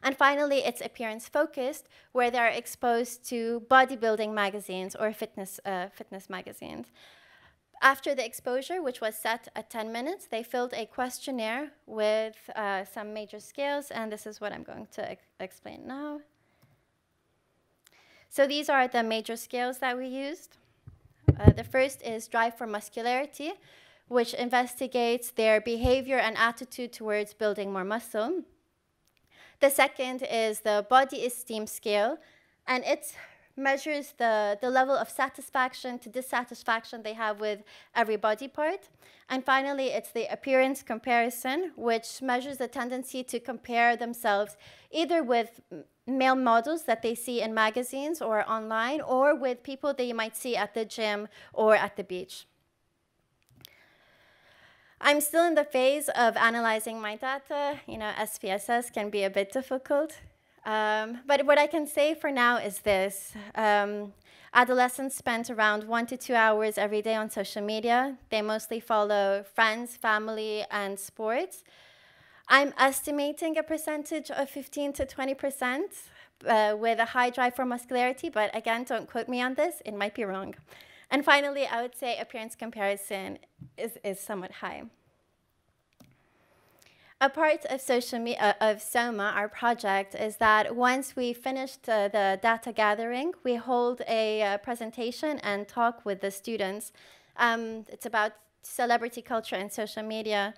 F: And finally, it's appearance focused, where they are exposed to bodybuilding magazines or fitness, uh, fitness magazines. After the exposure, which was set at 10 minutes, they filled a questionnaire with uh, some major scales, and this is what I'm going to ex explain now. So these are the major scales that we used. Uh, the first is Drive for Muscularity, which investigates their behavior and attitude towards building more muscle. The second is the Body Esteem Scale, and it's measures the, the level of satisfaction to dissatisfaction they have with every body part. And finally, it's the appearance comparison, which measures the tendency to compare themselves either with male models that they see in magazines or online, or with people that you might see at the gym or at the beach. I'm still in the phase of analyzing my data. You know, SPSS can be a bit difficult. Um, but what I can say for now is this. Um, adolescents spend around one to two hours every day on social media. They mostly follow friends, family, and sports. I'm estimating a percentage of 15 to 20% uh, with a high drive for muscularity, but again, don't quote me on this, it might be wrong. And finally, I would say appearance comparison is, is somewhat high. A part of social uh, of Soma, our project, is that once we finished uh, the data gathering, we hold a uh, presentation and talk with the students. Um, it's about celebrity culture and social media.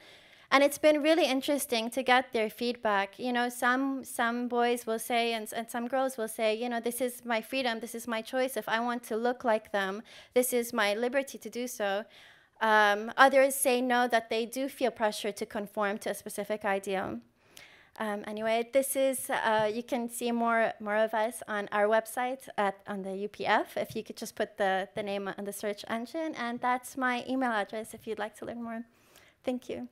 F: And it's been really interesting to get their feedback. You know, some some boys will say, and, and some girls will say, you know, this is my freedom, this is my choice. If I want to look like them, this is my liberty to do so. Um, others say no, that they do feel pressure to conform to a specific ideal. Um, anyway, this is, uh, you can see more, more of us on our website at, on the UPF, if you could just put the, the name on the search engine. And that's my email address if you'd like to learn more. Thank you.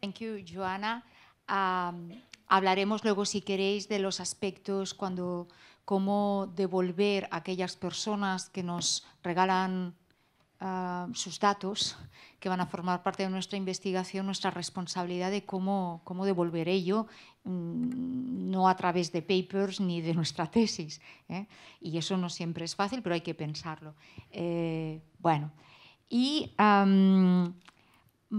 A: Thank you, Joanna. Um,
B: Hablaremos luego, si queréis, de los aspectos cuando cómo devolver a aquellas personas que nos regalan ah, sus datos, que van a formar parte de nuestra investigación, nuestra responsabilidad de cómo, cómo devolver ello, mm, no a través de papers ni de nuestra tesis. ¿eh? Y eso no siempre es fácil, pero hay que pensarlo. Eh, bueno, y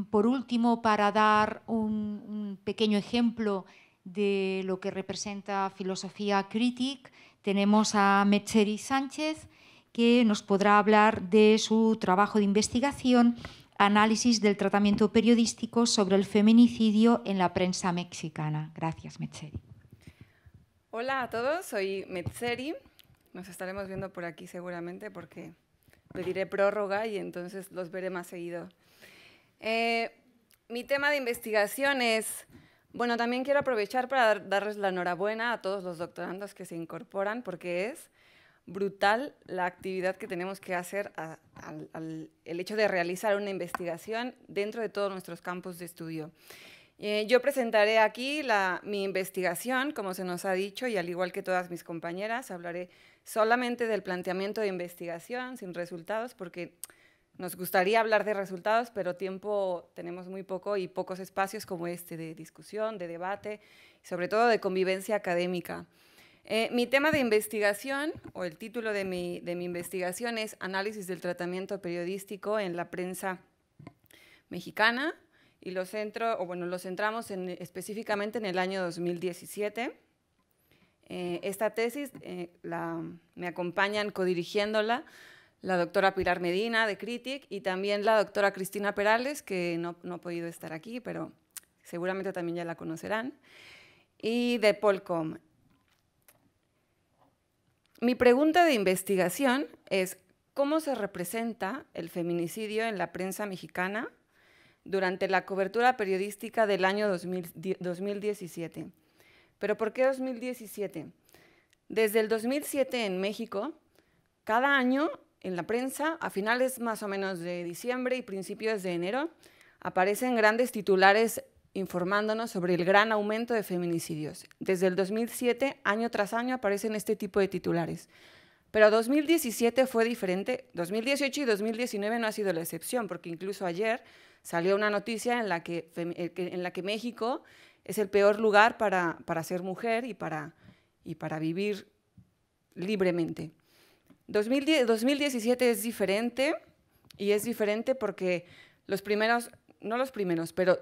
B: por último, para dar un, un pequeño ejemplo de lo que representa filosofía crítica, tenemos a Metzeri Sánchez, que nos podrá hablar de su trabajo de investigación, análisis del tratamiento periodístico sobre el feminicidio en la prensa mexicana. Gracias, Metzeri.
G: Hola a todos, soy Metzeri. Nos estaremos viendo por aquí seguramente porque pediré prórroga y entonces los veré más seguido. Eh, mi tema de investigación es bueno, también quiero aprovechar para darles la enhorabuena a todos los doctorandos que se incorporan porque es brutal la actividad que tenemos que hacer al el hecho de realizar una investigación dentro de todos nuestros campos de estudio. Eh, yo presentaré aquí mi investigación, como se nos ha dicho, y al igual que todas mis compañeras, hablaré solamente del planteamiento de investigación sin resultados, porque nos gustaría hablar de resultados, pero tiempo tenemos muy poco y pocos espacios como este de discusión, de debate, sobre todo de convivencia académica. Eh, mi tema de investigación, o el título de mi, investigación, es Análisis del tratamiento periodístico en la prensa mexicana, y lo centro, o bueno, centramos en, específicamente en el año 2017. Eh, esta tesis eh, la, me acompañan codirigiéndola la doctora Pilar Medina de Critic y también la doctora Cristina Perales, que no, ha podido estar aquí, pero seguramente también ya la conocerán, y de Polcom. Mi pregunta de investigación es, ¿cómo se representa el feminicidio en la prensa mexicana durante la cobertura periodística del año 2017? ¿Pero por qué 2017? Desde el 2007 en México, cada año en la prensa, a finales más o menos de diciembre y principios de enero, aparecen grandes titulares informándonos sobre el gran aumento de feminicidios. Desde el 2007, año tras año, aparecen este tipo de titulares. Pero 2017 fue diferente. 2018 y 2019 no ha sido la excepción, porque incluso ayer salió una noticia en la que, eh, México es el peor lugar para, ser mujer y para vivir libremente. 2010, 2017 es diferente y es diferente porque los primeros, no los primeros, pero,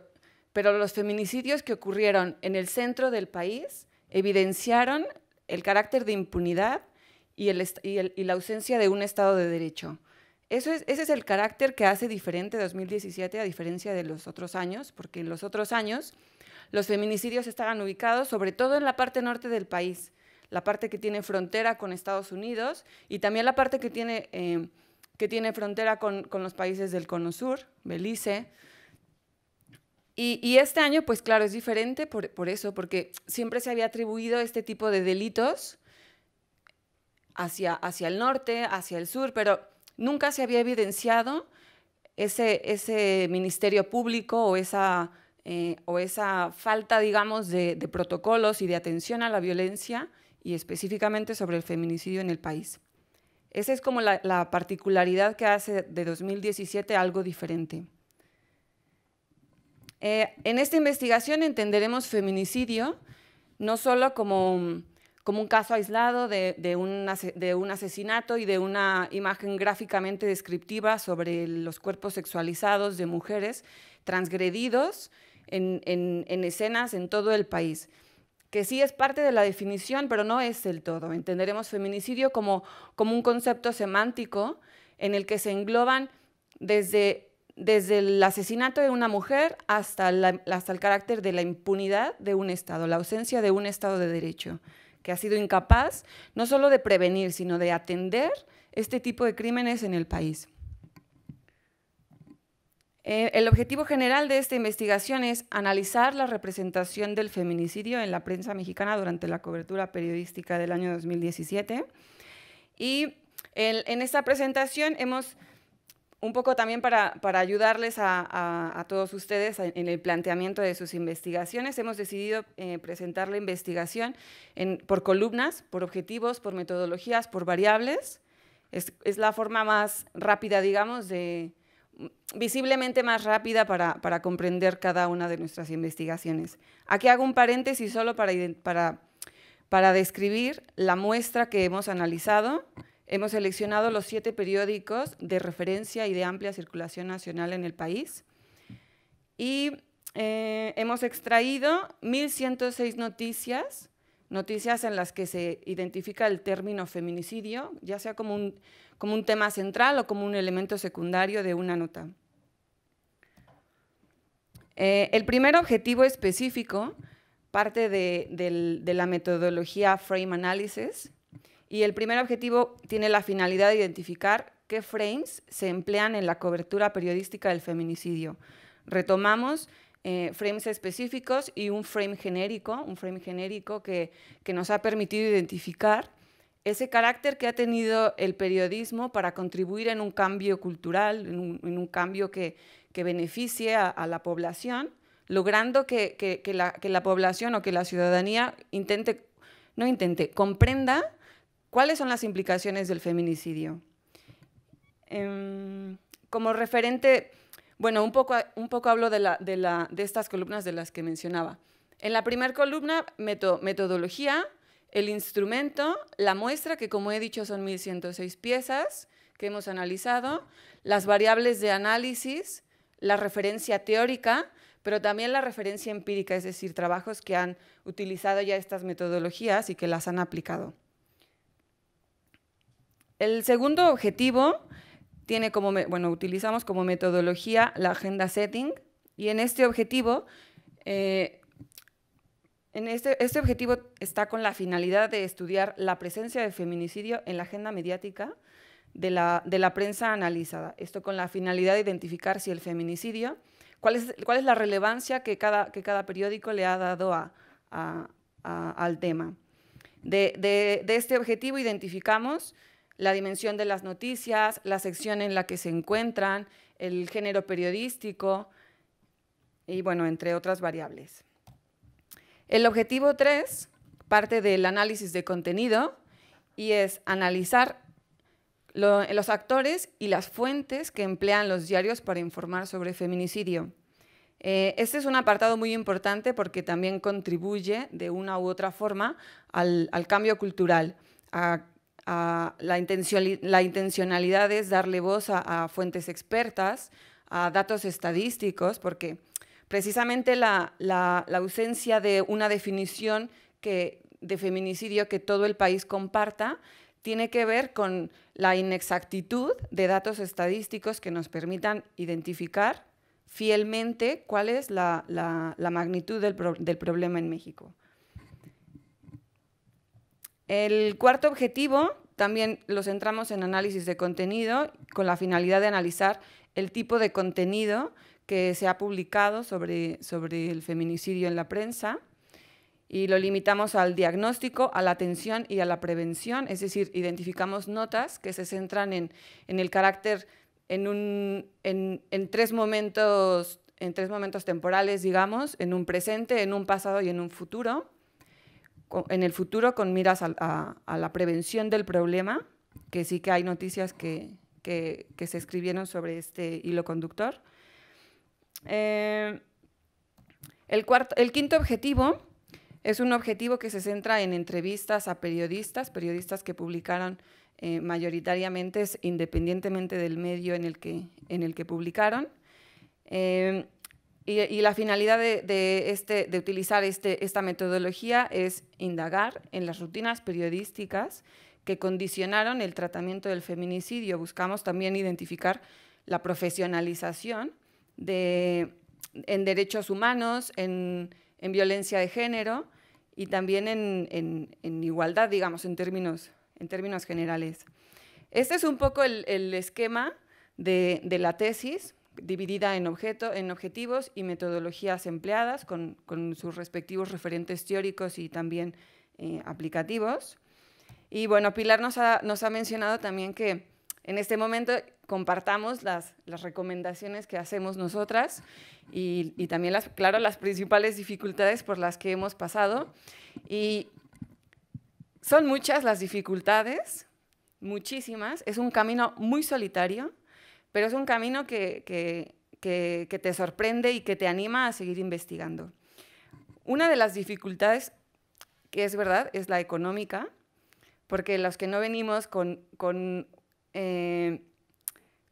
G: pero los feminicidios que ocurrieron en el centro del país evidenciaron el carácter de impunidad y, y, la ausencia de un Estado de Derecho. Eso es, ese es el carácter que hace diferente 2017 a diferencia de los otros años, porque en los otros años los feminicidios estaban ubicados sobre todo en la parte norte del país, la parte que tiene frontera con Estados Unidos y también la parte que tiene, eh, frontera con, los países del Cono Sur, Belice. Y, este año, pues claro, es diferente por, eso, porque siempre se había atribuido este tipo de delitos hacia, hacia el norte, hacia el sur, pero nunca se había evidenciado ese, ministerio público o esa, eh, o esa falta, digamos, de protocolos y de atención a la violencia y específicamente sobre el feminicidio en el país. Esa es como la, particularidad que hace de 2017 algo diferente. Eh, en esta investigación entenderemos feminicidio no solo como, un caso aislado de, un, asesinato y de una imagen gráficamente descriptiva sobre los cuerpos sexualizados de mujeres transgredidos en escenas en todo el país, que sí es parte de la definición, pero no es el todo. Entenderemos feminicidio como, un concepto semántico en el que se engloban desde, el asesinato de una mujer hasta, hasta el carácter de la impunidad de un Estado, la ausencia de un Estado de derecho, que ha sido incapaz no solo de prevenir, sino de atender este tipo de crímenes en el país. Eh, el objetivo general de esta investigación es analizar la representación del feminicidio en la prensa mexicana durante la cobertura periodística del año 2017. Y en esta presentación hemos, un poco también para, ayudarles a, todos ustedes en el planteamiento de sus investigaciones, hemos decidido eh, presentar la investigación en, por columnas, por objetivos, por metodologías, por variables. es la forma más rápida, digamos, de, visiblemente más rápida para, comprender cada una de nuestras investigaciones. Aquí hago un paréntesis solo para, describir la muestra que hemos analizado. Hemos seleccionado los siete periódicos de referencia y de amplia circulación nacional en el país y eh, hemos extraído 1.106 noticias noticias en las que se identifica el término feminicidio, ya sea como un, tema central o como un elemento secundario de una nota. Eh, el primer objetivo específico parte de, de, la metodología Frame Analysis y el primer objetivo tiene la finalidad de identificar qué frames se emplean en la cobertura periodística del feminicidio. Retomamos eh, frames específicos y un frame genérico, un frame genérico que, que nos ha permitido identificar ese carácter que ha tenido el periodismo para contribuir en un cambio cultural, en un, cambio que, que beneficie a, la población, logrando que, que, la, que la población o que la ciudadanía intente, no intente, comprenda cuáles son las implicaciones del feminicidio. Em, como referente bueno, un poco, hablo de, de, estas columnas de las que mencionaba. En la primera columna, metodología, el instrumento, la muestra, que como he dicho son 1106 piezas que hemos analizado, las variables de análisis, la referencia teórica, pero también la referencia empírica, es decir, trabajos que han utilizado ya estas metodologías y que las han aplicado. El segundo objetivo tiene como, bueno, utilizamos como metodología la agenda setting y en este objetivo, eh, en este, este objetivo está con la finalidad de estudiar la presencia de feminicidio en la agenda mediática de la, de la prensa analizada. Esto con la finalidad de identificar si el feminicidio, cuál es, cuál es la relevancia que cada, que cada periódico le ha dado a, al tema. De, de, de este objetivo identificamos la dimensión de las noticias, la sección en la que se encuentran, el género periodístico y, bueno, entre otras variables. El objetivo 3 parte del análisis de contenido y es analizar los actores y las fuentes que emplean los diarios para informar sobre feminicidio. Eh, este es un apartado muy importante porque también contribuye de una u otra forma al, al cambio cultural, a la, intencionalidad, es darle voz a, fuentes expertas, a datos estadísticos, porque precisamente la, ausencia de una definición de feminicidio que todo el país comparta tiene que ver con la inexactitud de datos estadísticos que nos permitan identificar fielmente cuál es la, magnitud del, problema en México. El cuarto objetivo también lo centramos en análisis de contenido con la finalidad de analizar el tipo de contenido que se ha publicado sobre, el feminicidio en la prensa y lo limitamos al diagnóstico, a la atención y a la prevención, es decir, identificamos notas que se centran en, el carácter, en, en tres momentos temporales, digamos, en un presente, en un pasado y en un futuro en el futuro con miras a, la prevención del problema, que sí que hay noticias que, se escribieron sobre este hilo conductor. Eh, el, cuarto, el quinto objetivo es un objetivo que se centra en entrevistas a periodistas, periodistas que publicaron eh, mayoritariamente, independientemente del medio en el que, en el que publicaron. Eh, y, la finalidad de, este, utilizar este, esta metodología es indagar en las rutinas periodísticas que condicionaron el tratamiento del feminicidio. Buscamos también identificar la profesionalización en derechos humanos, en, violencia de género y también en, igualdad, digamos, en términos, generales. Este es un poco el, esquema de, la tesis dividida en, objeto, en objetivos y metodologías empleadas con, sus respectivos referentes teóricos y también eh, aplicativos. Y bueno, Pilar nos ha, mencionado también que en este momento compartamos las, recomendaciones que hacemos nosotras y, también, las, claro, las principales dificultades por las que hemos pasado. Y son muchas las dificultades, muchísimas. Es un camino muy solitario pero es un camino que, te sorprende y que te anima a seguir investigando. Una de las dificultades, que es verdad, es la económica, porque los que no venimos con, con, eh,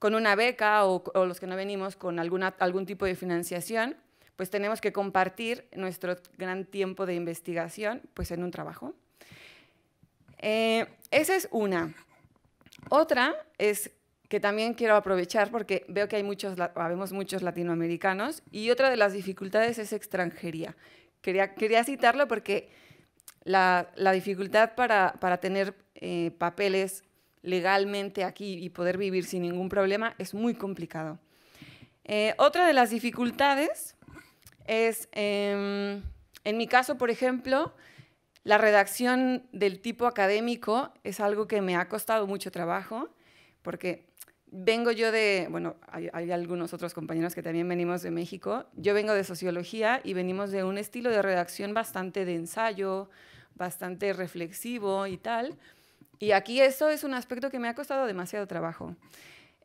G: una beca o, los que no venimos con algún tipo de financiación, pues tenemos que compartir nuestro gran tiempo de investigación pues en un trabajo. Eh, esa es una. Otra es que también quiero aprovechar porque veo que hay muchos, habemos muchos latinoamericanos y otra de las dificultades es extranjería. Quería, quería citarlo porque la, dificultad para, tener eh, papeles legalmente aquí y poder vivir sin ningún problema es muy complicado. Eh, otra de las dificultades es, em, en mi caso, por ejemplo, la redacción del tipo académico es algo que me ha costado mucho trabajo porque vengo yo de, bueno, hay, algunos otros compañeros que también venimos de México, yo vengo de sociología y venimos de un estilo de redacción bastante de ensayo, bastante reflexivo y tal. Y aquí eso es un aspecto que me ha costado demasiado trabajo.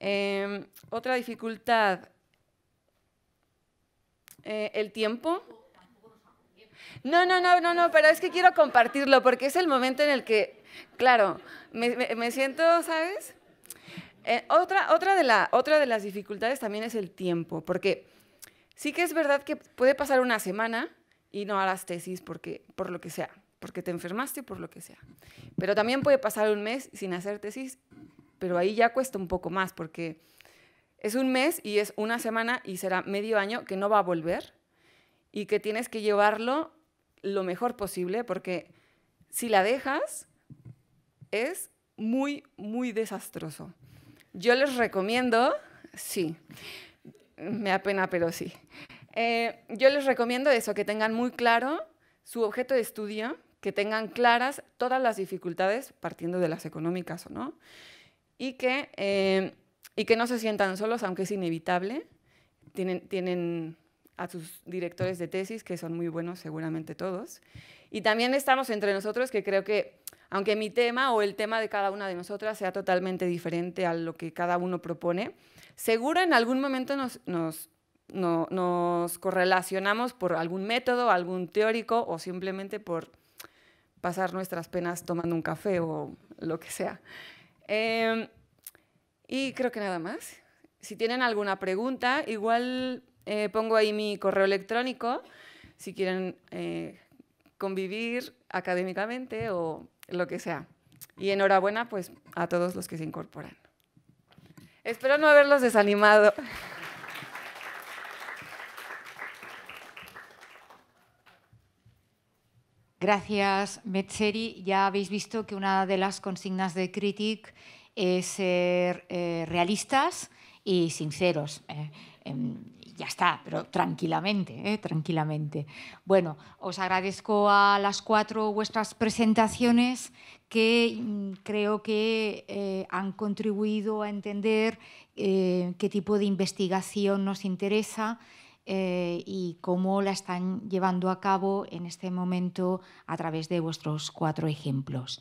G: Em, otra dificultad, eh, el tiempo. No, no, no, no, no, pero es que quiero compartirlo porque es el momento en el que, claro, me, me siento, ¿sabes? Eh, otra, otra, de las dificultades también es el tiempo, porque sí que es verdad que puede pasar una semana y no harás tesis porque, por lo que sea, porque te enfermaste, por lo que sea. Pero también puede pasar un mes sin hacer tesis, pero ahí ya cuesta un poco más, porque es un mes y es una semana y será medio año que no va a volver y que tienes que llevarlo lo mejor posible, porque si la dejas es muy, muy desastroso. Yo les recomiendo, sí, me da pero sí. Eh, yo les recomiendo eso, que tengan muy claro su objeto de estudio, que tengan claras todas las dificultades, partiendo de las económicas o no, y que, eh, y que no se sientan solos, aunque es inevitable. Tienen, tienen a sus directores de tesis, que son muy buenos seguramente todos. Y también estamos entre nosotros, que creo que aunque mi tema o el tema de cada una de nosotras sea totalmente diferente a lo que cada uno propone, seguro en algún momento nos, correlacionamos por algún método, algún teórico o simplemente por pasar nuestras penas tomando un café o lo que sea. Em, y creo que nada más. Si tienen alguna pregunta, igual eh, pongo ahí mi correo electrónico si quieren eh, convivir académicamente o lo que sea. Y enhorabuena pues a todos los que se incorporan. Espero no haberlos desanimado.
B: Gracias, Metzeri. Ya habéis visto que una de las consignas de Critic es ser eh, realistas y sinceros. Eh, ya está, pero tranquilamente, ¿eh? tranquilamente. Bueno, os agradezco a las cuatro vuestras presentaciones que mm, creo que eh, han contribuido a entender eh, qué tipo de investigación nos interesa y cómo la están llevando a cabo en este momento a través de vuestros cuatro ejemplos.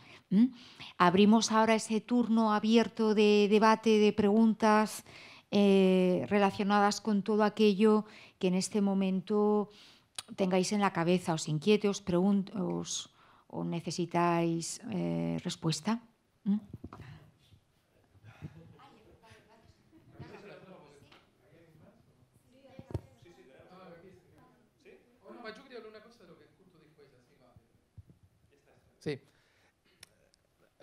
B: Abrimos ahora ese turno abierto de debate, de preguntas. Eh, relacionadas con todo aquello que en este momento tengáis en la cabeza, os inquiete, os, os o necesitáis eh, respuesta. ¿Mm?
H: Sí.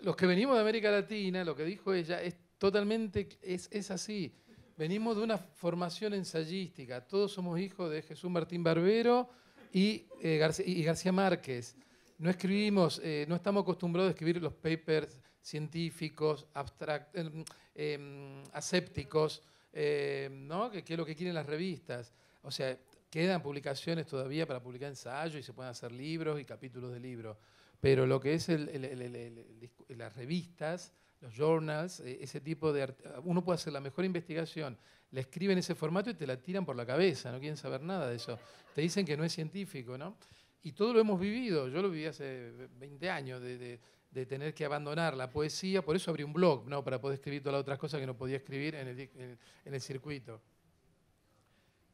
H: Los que venimos de América Latina, lo que dijo ella, es totalmente, es, es así. Venimos de una formación ensayística, todos somos hijos de Jesús Martín Barbero y, eh, García, y García Márquez. No escribimos, eh, no estamos acostumbrados a escribir los papers científicos, abstract, em, em, asépticos, em, ¿no? que, es lo que quieren las revistas. O sea, quedan publicaciones todavía para publicar ensayos y se pueden hacer libros y capítulos de libros.
I: Pero lo que es
H: las revistas los journals, e, ese tipo de... Ah, uno puede hacer la mejor investigación, la escribe en ese formato y te la tiran por la cabeza, no quieren saber nada de eso. Te dicen que no es científico, ¿no? Y todo lo hemos vivido, yo lo viví hace 20 años, de, de, de tener que abandonar la poesía, por eso abrí un blog, ¿no? Para poder escribir todas las otras cosas que no podía escribir en el, en el circuito.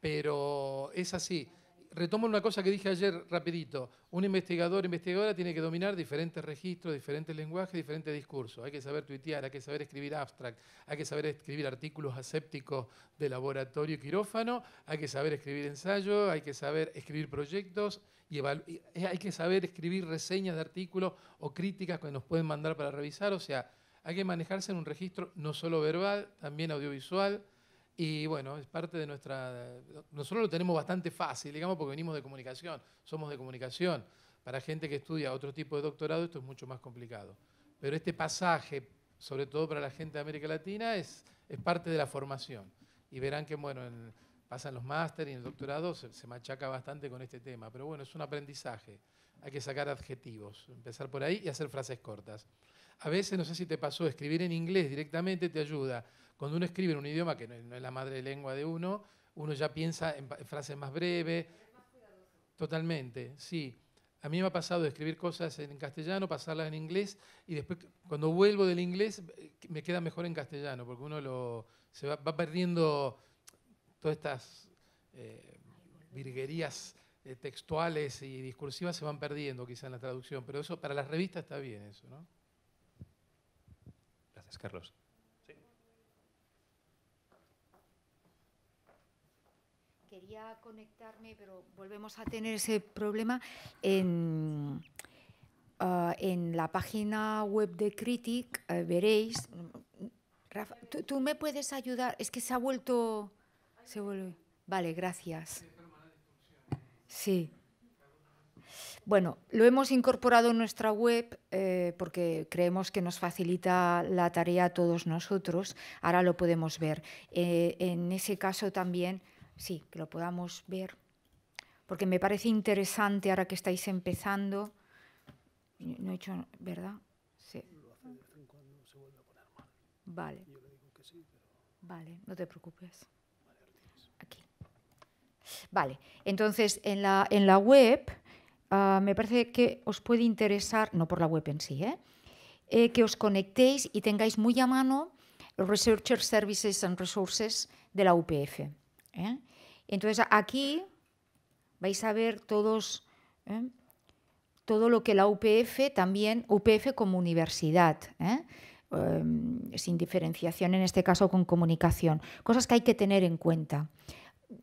H: Pero es así retomo una cosa que dije ayer rapidito. Un investigador, investigadora tiene que dominar diferentes registros, diferentes lenguajes, diferentes discursos. Hay que saber tuitear, hay que saber escribir abstract, hay que saber escribir artículos asépticos de laboratorio y quirófano, hay que saber escribir ensayo, hay que saber escribir proyectos y hay que saber escribir reseñas de artículos o críticas que nos pueden mandar para revisar. O sea, hay que manejarse en un registro no solo verbal, también audiovisual, y bueno, es parte de nuestra... Nosotros lo tenemos bastante fácil, digamos, porque venimos de comunicación, somos de comunicación. Para gente que estudia otro tipo de doctorado esto es mucho más complicado. Pero este pasaje, sobre todo para la gente de América Latina, es, es parte de la formación. Y verán que, bueno, pasan los máster y en el doctorado se, se machaca bastante con este tema. Pero bueno, es un aprendizaje. Hay que sacar adjetivos, empezar por ahí y hacer frases cortas. A veces, no sé si te pasó, escribir en inglés directamente te ayuda cuando uno escribe en un idioma que no es la madre lengua de uno, uno ya piensa en frases más breves. Totalmente, sí. A mí me ha pasado de escribir cosas en castellano, pasarlas en inglés y después cuando vuelvo del inglés eh, me queda mejor en castellano porque uno lo, se va, perdiendo todas estas eh, virguerías eh, textuales y discursivas se van perdiendo quizá en la traducción, pero eso para las revistas está bien eso, ¿no?
E: Gracias, Carlos.
B: quería conectarme, pero volvemos a tener ese problema en... Ah, en la página web de Critic eh, veréis. Rafa, ¿tú, me puedes ayudar? Es que se ha vuelto. Se vuelve. Vale, gracias. Sí. Bueno, lo hemos incorporado en nuestra web eh, porque creemos que nos facilita la tarea a todos nosotros. Ahora lo podemos ver. Eh, en ese caso también sí, que lo podamos ver, porque me parece interesante ahora que estáis empezando. No he hecho, ¿verdad? Sí. Vale.
A: Vale, no te preocupes.
B: Aquí. Vale, entonces en la, en la web ah, me parece que os puede interesar, no por la web en sí, ¿eh? Eh, que os conectéis y tengáis muy a mano los Researcher Services and Resources de la UPF. ¿eh? Entonces aquí vais a ver todos, ¿eh? todo lo que la UPF también, UPF como universidad, ¿eh? em, sin diferenciación en este caso con comunicación, cosas que hay que tener en cuenta.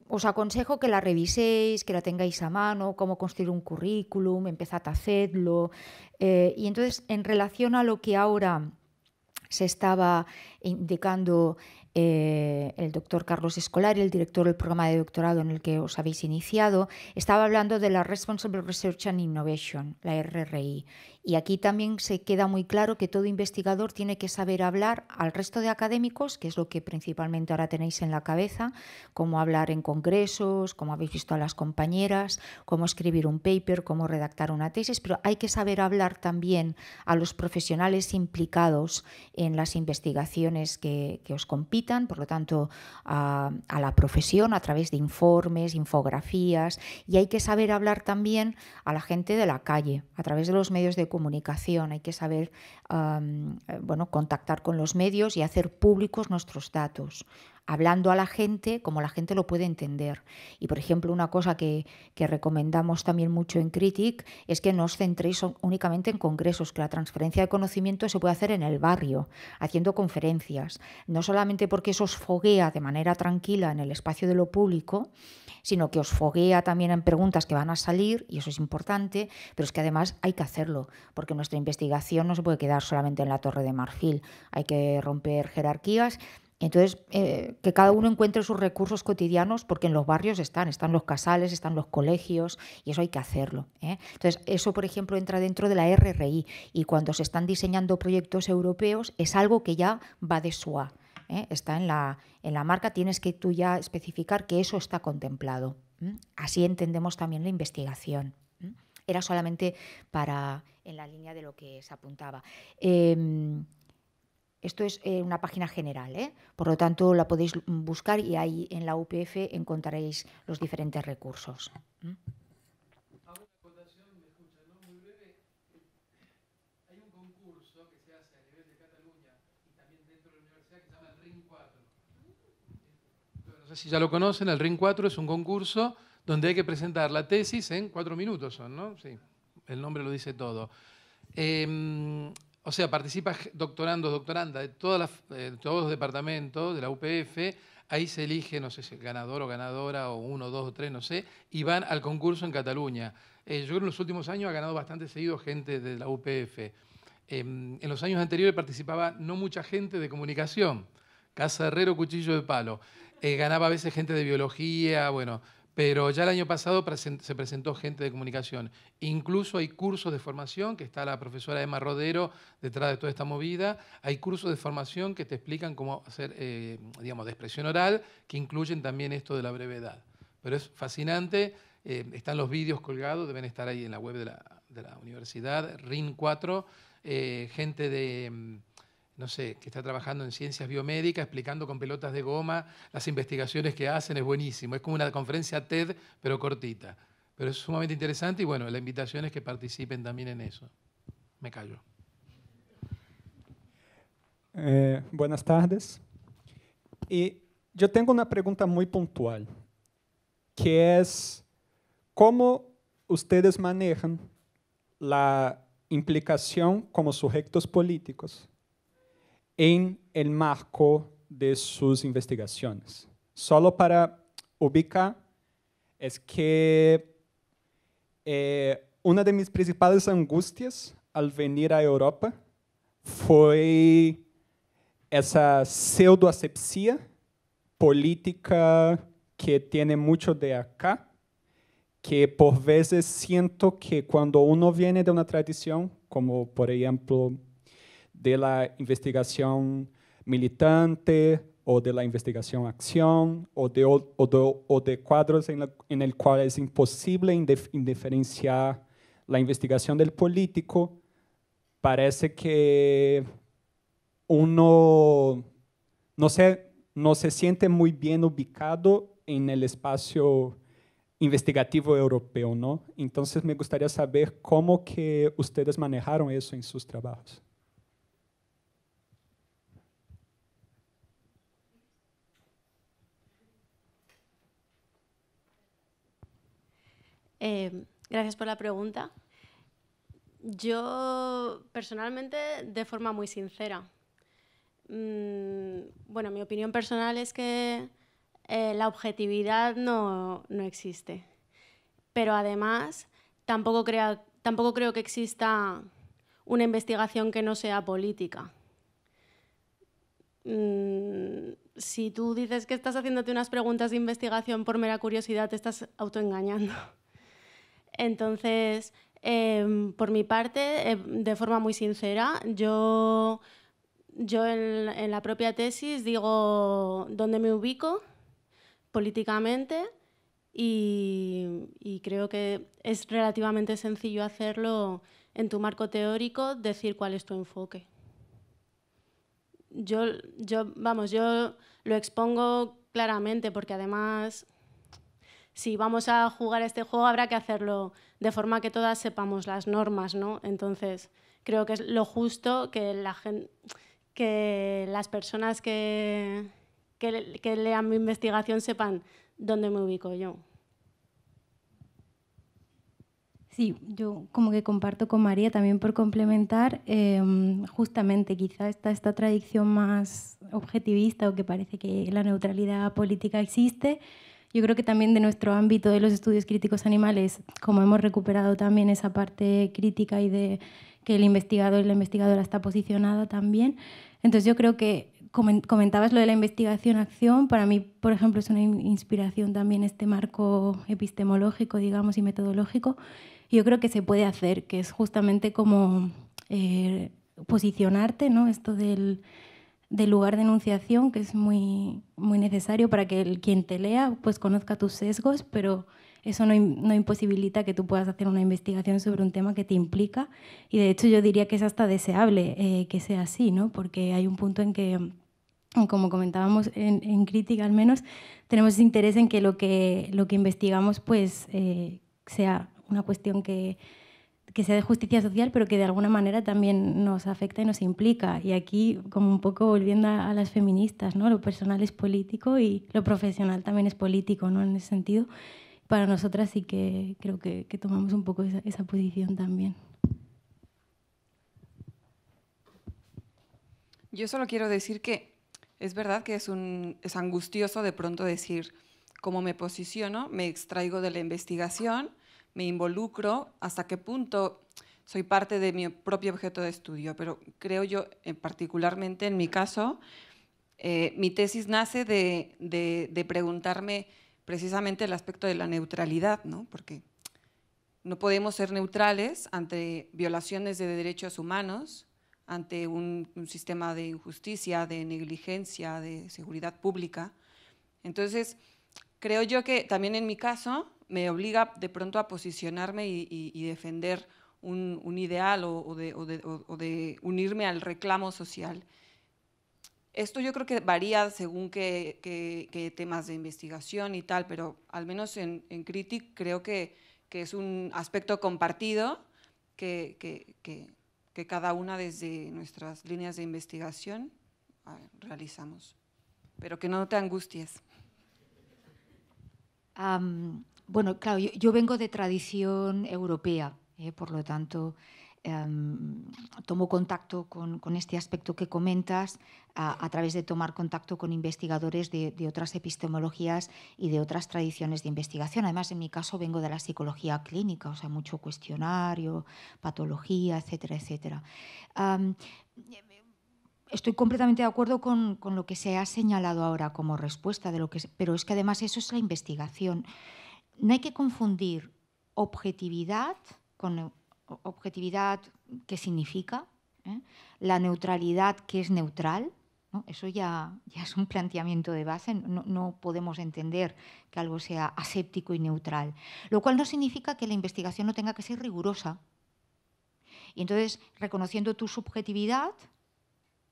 B: Os aconsejo que la reviséis, que la tengáis a mano, cómo construir un currículum, empezad a hacerlo. y entonces, en relación a lo que ahora se estaba indicando eh, el doctor Carlos Escolari, el director del programa de doctorado en el que os habéis iniciado, estaba hablando de la Responsible Research and Innovation, la RRI, y aquí también se queda muy claro que todo investigador tiene que saber hablar al resto de académicos, que es lo que principalmente ahora tenéis en la cabeza, cómo hablar en congresos, cómo habéis visto a las compañeras, cómo escribir un paper, cómo redactar una tesis, pero hay que saber hablar también a los profesionales implicados en las investigaciones que, os compitan, por lo tanto, a, a la profesión a través de informes, infografías, y hay que saber hablar también a la gente de la calle, a través de los medios de comunicación, hay que saber eh, bueno, contactar con los medios y hacer públicos nuestros datos hablando a la gente como la gente lo puede entender. Y por ejemplo, una cosa que, recomendamos también mucho en Critic es que no os centréis únicamente en congresos, que la transferencia de conocimiento se puede hacer en el barrio, haciendo conferencias, no solamente porque eso os foguea de manera tranquila en el espacio de lo público, sino que os foguea también en preguntas que van a salir, y eso es importante, pero es que además hay que hacerlo, porque nuestra investigación no se puede quedar solamente en la torre de marfil, hay que romper jerarquías entonces, eh, que cada uno encuentre sus recursos cotidianos, porque en los barrios están, están los casales, están los colegios, y eso hay que hacerlo. ¿eh? Entonces, eso, por ejemplo, entra dentro de la RRI, y cuando se están diseñando proyectos europeos, es algo que ya va de SUA, ¿eh? está en la, en la marca, tienes que tú ya especificar que eso está contemplado. Así entendemos también la investigación. Era solamente para en la línea de lo que se apuntaba. Em, esto es eh, una página general, ¿eh? por lo tanto la podéis buscar y ahí en la UPF encontraréis los diferentes recursos.
A: Hay ¿Mm?
H: RIN4. No sé si ya lo conocen, el RIN 4 es un concurso donde hay que presentar la tesis en cuatro minutos, ¿no? Sí, el nombre lo dice todo. Eh, o sea, participa doctorandos, doctorandas de, todos los departamentos de la UPF. Ahí se elige, no sé si ganador o ganadora, o uno, dos o tres, no sé, y van al concurso en Cataluña. Eh, yo creo que en los últimos años ha ganado bastante seguido gente de la UPF. Em, en los años anteriores participaba no mucha gente de comunicación. Casa Herrero, Cuchillo de Palo. Eh, ganaba a veces gente de biología, bueno, pero ya el año pasado se presentó gente de comunicación. Incluso hay cursos de formación, que está la profesora Emma Rodero detrás de toda esta movida. Hay cursos de formación que te explican cómo hacer, eh, digamos, de expresión oral, que incluyen también esto de la brevedad. Pero es fascinante. Eh, están los vídeos colgados, deben estar ahí en la web de la, universidad, RIN 4. Eh, gente de mm, no sé, que está trabajando en ciencias biomédicas, explicando con pelotas de goma las investigaciones que hacen, es buenísimo. Es como una conferencia TED, pero cortita. Pero es sumamente interesante y bueno, la invitación es que participen también en eso.
I: Me callo. Eh, buenas tardes. Y yo tengo una pregunta muy puntual, que es, ¿cómo ustedes manejan la implicación como sujetos políticos en el marco de sus investigaciones. Solo para ubicar, es que eh, una de mis principales angustias al venir a Europa fue esa pseudoasepsia política que tiene mucho de acá, que por veces siento que cuando uno viene de una tradición, como por ejemplo de la investigación militante o de la investigación acción o de, cuadros en, el cual es imposible indiferenciar la investigación del político, parece que uno no se, no se siente muy bien ubicado en el espacio investigativo europeo, ¿no? Entonces me gustaría saber cómo que ustedes manejaron eso en sus trabajos.
D: Em, gracias por la pregunta. Yo personalmente, de forma muy sincera, mm, bueno, mi opinión personal es que eh, la objetividad no, existe. Pero además, tampoco, creo que exista una investigación que no sea política. Mm, si tú dices que estás haciéndote unas preguntas de investigación por mera curiosidad, te estás autoengañando. Entonces, em, por mi parte, eh, de forma muy sincera, yo, en, la propia tesis digo dónde me ubico políticamente y, y creo que es relativamente sencillo hacerlo en tu marco teórico, decir cuál es tu enfoque. Yo, yo, vamos, yo lo expongo claramente porque además si vamos a jugar este juego habrá que hacerlo de forma que todas sepamos las normas, ¿no? Entonces, creo que es lo justo que, las personas que, lean mi investigación sepan dónde me ubico yo.
C: Sí, yo como que comparto con María también por complementar, em, justamente quizá esta tradición más objetivista o que parece que la neutralidad política existe, yo creo que también de nuestro ámbito de los estudios críticos animales, como hemos recuperado también esa parte crítica y de que el investigador y la investigadora está posicionada también, entonces yo creo que comentabas lo de la investigación-acción, para mí, por ejemplo, es una inspiración también este marco epistemológico, digamos, y metodológico. Yo creo que se puede hacer, que es justamente como eh, posicionarte, ¿no? Esto del de lugar de enunciación, que es muy, muy necesario para que el, quien te lea pues conozca tus sesgos, pero eso no, imposibilita que tú puedas hacer una investigación sobre un tema que te implica. Y de hecho yo diría que es hasta deseable eh, que sea así, ¿no? porque hay un punto en que, como comentábamos en, crítica al menos, tenemos interés en que lo que, lo que investigamos pues, eh, sea una cuestión que, que sea de justicia social, pero que de alguna manera también nos afecta y nos implica. Y aquí, como un poco volviendo a, las feministas, ¿no? lo personal es político y lo profesional también es político, ¿no? en ese sentido. Para nosotras sí que creo que, tomamos un poco esa, posición también.
G: Yo solo quiero decir que es verdad que es, un, es angustioso de pronto decir cómo me posiciono, me extraigo de la investigación me involucro, hasta qué punto soy parte de mi propio objeto de estudio, pero creo yo, eh, particularmente en mi caso, eh, mi tesis nace de, preguntarme precisamente el aspecto de la neutralidad, ¿no? porque no podemos ser neutrales ante violaciones de derechos humanos, ante un sistema de injusticia, de negligencia, de seguridad pública. Entonces, creo yo que también en mi caso, me obliga de pronto a posicionarme y, defender un, ideal o, de, unirme al reclamo social. Esto yo creo que varía según qué, temas de investigación y tal, pero al menos en, en Critic creo que, es un aspecto compartido que, cada una desde nuestras líneas de investigación ah, realizamos. Pero que no te angusties.
B: Bueno, claro, yo, vengo de tradición europea, ¿eh? por lo tanto, em, tomo contacto con, este aspecto que comentas a, través de tomar contacto con investigadores de, otras epistemologías y de otras tradiciones de investigación. Además, en mi caso vengo de la psicología clínica, o sea, mucho cuestionario, patología, etcétera, etcétera. Estoy completamente de acuerdo con, con, lo que se ha señalado ahora como respuesta de lo que, pero es que además eso es la investigación no hay que confundir objetividad con objetividad que significa, ¿eh? la neutralidad que es neutral. Eso ya, es un planteamiento de base, no, no, podemos entender que algo sea aséptico y neutral, lo cual no significa que la investigación no tenga que ser rigurosa. Y entonces, reconociendo tu subjetividad,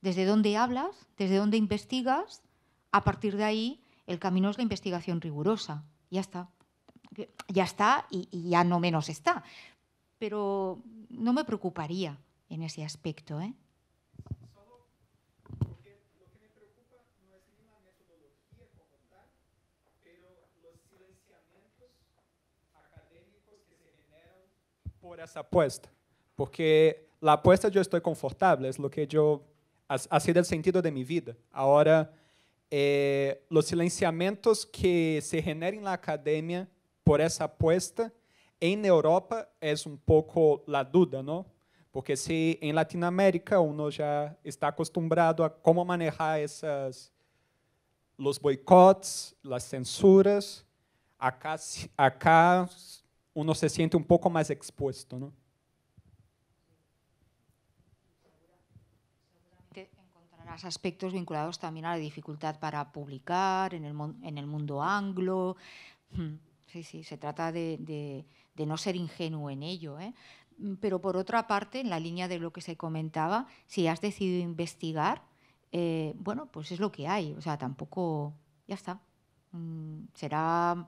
B: desde dónde hablas, desde dónde investigas, a partir de ahí el camino es la investigación rigurosa. Ya está ya está y, ya no menos está. Pero no me preocuparía en ese aspecto. ¿eh?
I: por esa apuesta, porque la apuesta yo estoy confortable, es lo que yo, ha sido el sentido de mi vida. Ahora, eh, los silenciamientos que se generan en la academia por esa apuesta, en Europa es un poco la duda, no Porque si en Latinoamérica uno ya está acostumbrado a cómo manejar los los las las censuras, acá acá uno se siente un poco más expuesto.
B: Encontrarás aspectos vinculados también a la dificultad para publicar en el, en el mundo anglo, hmm sí, sí, se trata de, no ser ingenuo en ello. ¿eh? Mm, pero por otra parte, en la línea de lo que se comentaba, si has decidido investigar, eh, bueno, pues es lo que hay, o sea, tampoco, ya está. Mm, será,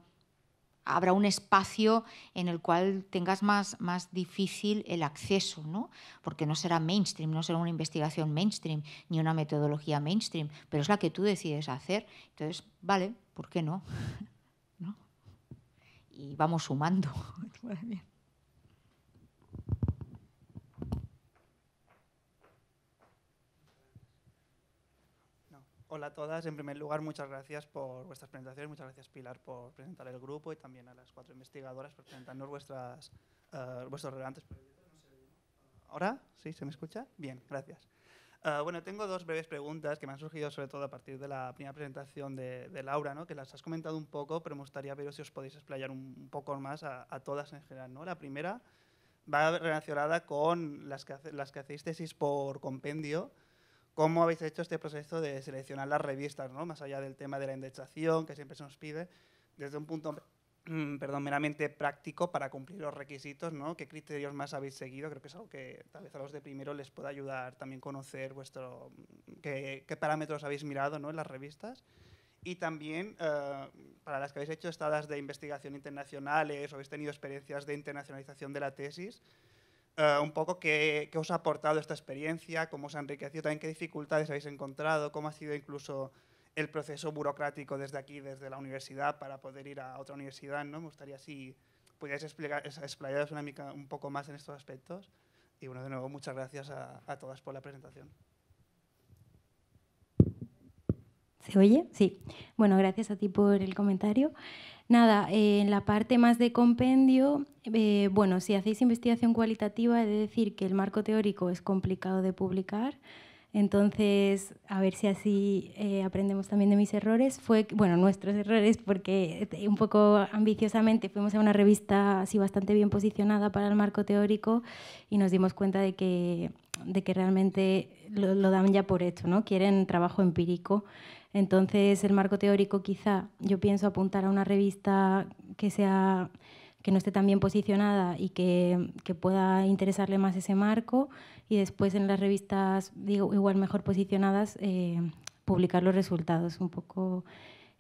B: habrá un espacio en el cual tengas más, más difícil el acceso, ¿no? Porque no será mainstream, no será una investigación mainstream, ni una metodología mainstream, pero es la que tú decides hacer. Entonces, vale, ¿por qué no? y vamos sumando.
J: Hola a todas. En primer lugar, muchas gracias por vuestras presentaciones. Muchas gracias, Pilar, por presentar el grupo y también a las cuatro investigadoras por presentarnos vuestras, eh, vuestros relevantes proyectos. ¿Ahora? ¿Sí? ¿Se me escucha? Bien, gracias. Ah, bueno, tengo dos breves preguntas que me han surgido sobre todo a partir de la primera presentación de, Laura, ¿no? que las has comentado un poco, pero me gustaría ver si os podéis explayar un, poco más a, todas en general. ¿no? La primera va relacionada con las que, las que hacéis tesis por compendio. ¿Cómo habéis hecho este proceso de seleccionar las revistas, ¿no? más allá del tema de la indexación que siempre se nos pide? Desde un punto Mm, perdón, meramente práctico para cumplir los requisitos, ¿no? ¿Qué criterios más habéis seguido? Creo que es algo que tal vez a los de primero les pueda ayudar también conocer vuestro, mm, qué, parámetros habéis mirado ¿no? en las revistas. Y también eh, para las que habéis hecho estadas de investigación internacionales o habéis tenido experiencias de internacionalización de la tesis, eh, un poco qué, qué os ha aportado esta experiencia, cómo os ha enriquecido, también qué dificultades habéis encontrado, cómo ha sido incluso el proceso burocrático desde aquí, desde la universidad, para poder ir a otra universidad, ¿no? Me gustaría si pudierais explicar, explayaros un poco más en estos aspectos. Y bueno, de nuevo, muchas gracias a, todas por la presentación.
C: ¿Se oye? Sí. Bueno, gracias a ti por el comentario. Nada, eh, en la parte más de compendio, eh, bueno, si hacéis investigación cualitativa, he de decir que el marco teórico es complicado de publicar, entonces, a ver si así eh, aprendemos también de mis errores. Fue, bueno, nuestros errores, porque eh, un poco ambiciosamente fuimos a una revista así bastante bien posicionada para el marco teórico y nos dimos cuenta de que, de que realmente lo, dan ya por hecho, ¿no? Quieren trabajo empírico. Entonces, el marco teórico quizá, yo pienso apuntar a una revista que sea que no esté tan bien posicionada y que, pueda interesarle más ese marco y después en las revistas digo, igual mejor posicionadas eh, publicar los resultados un poco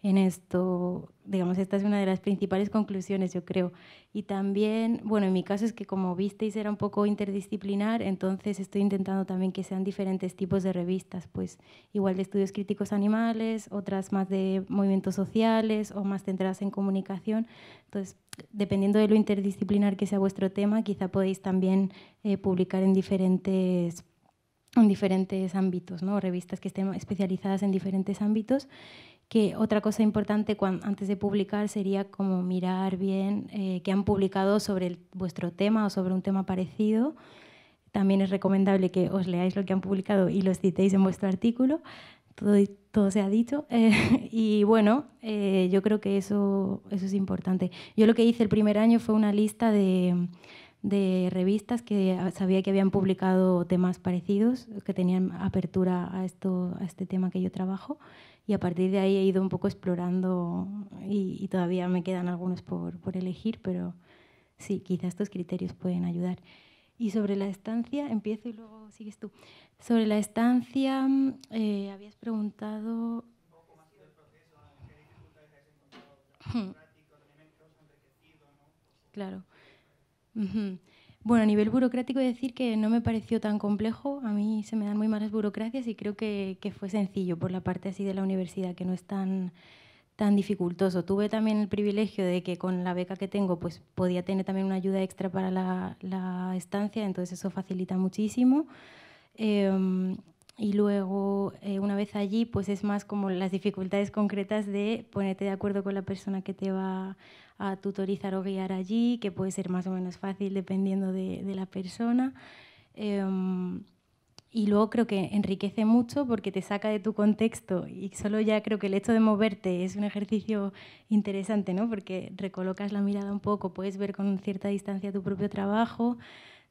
C: en esto, digamos, esta es una de las principales conclusiones, yo creo. Y también, bueno, en mi caso es que como visteis era un poco interdisciplinar, entonces estoy intentando también que sean diferentes tipos de revistas, pues igual de estudios críticos animales, otras más de movimientos sociales o más centradas en comunicación. Entonces, dependiendo de lo interdisciplinar que sea vuestro tema, quizá podéis también eh, publicar en diferentes en diferentes ámbitos, ¿no? revistas que estén especializadas en diferentes ámbitos que otra cosa importante antes de publicar sería como mirar bien eh, qué han publicado sobre vuestro tema o sobre un tema parecido. También es recomendable que os leáis lo que han publicado y los citéis en vuestro artículo. Todo, todo se ha dicho. Eh, y bueno, eh, yo creo que eso, eso es importante. Yo lo que hice el primer año fue una lista de, de revistas que sabía que habían publicado temas parecidos, que tenían apertura a, esto, a este tema que yo trabajo y a partir de ahí he ido un poco explorando y, todavía me quedan algunos por, por, elegir, pero sí, quizás estos criterios pueden ayudar. Y sobre la estancia, empiezo y luego sigues tú. Sobre la estancia, eh, habías preguntado... Claro. Uh bueno, a nivel burocrático decir que no me pareció tan complejo, a mí se me dan muy malas burocracias y creo que, fue sencillo por la parte así de la universidad, que no es tan, tan dificultoso. Tuve también el privilegio de que con la beca que tengo pues podía tener también una ayuda extra para la, estancia, entonces eso facilita muchísimo. Em, y luego eh, una vez allí pues es más como las dificultades concretas de ponerte de acuerdo con la persona que te va a tutorizar o guiar allí, que puede ser más o menos fácil dependiendo de, la persona. Em, y luego creo que enriquece mucho porque te saca de tu contexto y solo ya creo que el hecho de moverte es un ejercicio interesante, ¿no? Porque recolocas la mirada un poco, puedes ver con cierta distancia tu propio trabajo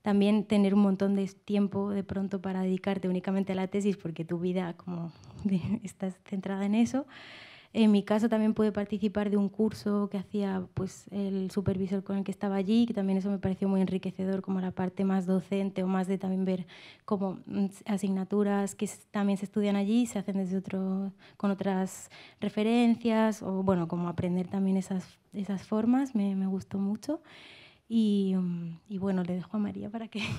C: también tener un montón de tiempo de pronto para dedicarte únicamente a la tesis porque tu vida como estás centrada en eso. En mi caso también pude participar de un curso que hacía pues, el supervisor con el que estaba allí, que también eso me pareció muy enriquecedor, como la parte más docente o más de también ver como mm, asignaturas que también se estudian allí, se hacen desde otro, con otras referencias, o bueno, como aprender también esas, esas formas, me, me gustó mucho. Mm, y, bueno, le dejo a María para que...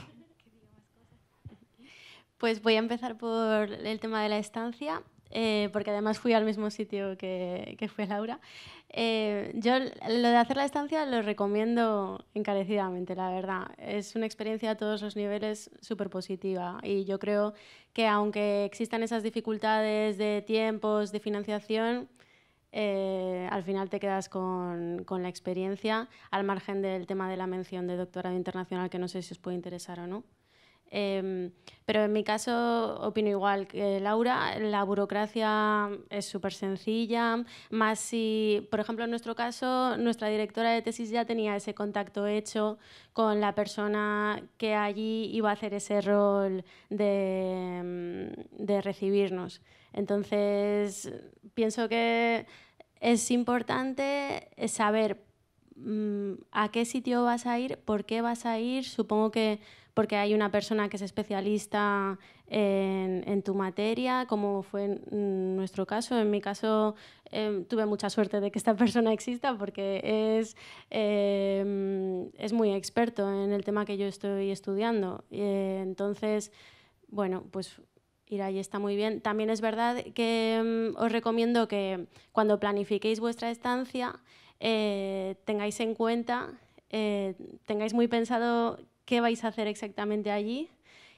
D: Pues voy a empezar por el tema de la estancia. Eh, porque además fui al mismo sitio que, que fue Laura. Eh, yo lo de hacer la estancia lo recomiendo encarecidamente, la verdad. Es una experiencia a todos los niveles súper positiva y yo creo que aunque existan esas dificultades de tiempos, de financiación, eh, al final te quedas con, con, la experiencia, al margen del tema de la mención de doctorado internacional, que no sé si os puede interesar o no. Em, pero en mi caso opino igual que Laura, la burocracia es súper sencilla, más si, por ejemplo, en nuestro caso, nuestra directora de tesis ya tenía ese contacto hecho con la persona que allí iba a hacer ese rol de, em, de recibirnos. Entonces, pienso que es importante saber Mm, a qué sitio vas a ir, por qué vas a ir, supongo que porque hay una persona que es especialista en, tu materia, como fue en mm, nuestro caso. En mi caso em, tuve mucha suerte de que esta persona exista porque es, em, es muy experto en el tema que yo estoy estudiando. Eh, entonces, bueno, pues ir ahí está muy bien. También es verdad que em, os recomiendo que cuando planifiquéis vuestra estancia, eh, tengáis en cuenta, eh, tengáis muy pensado qué vais a hacer exactamente allí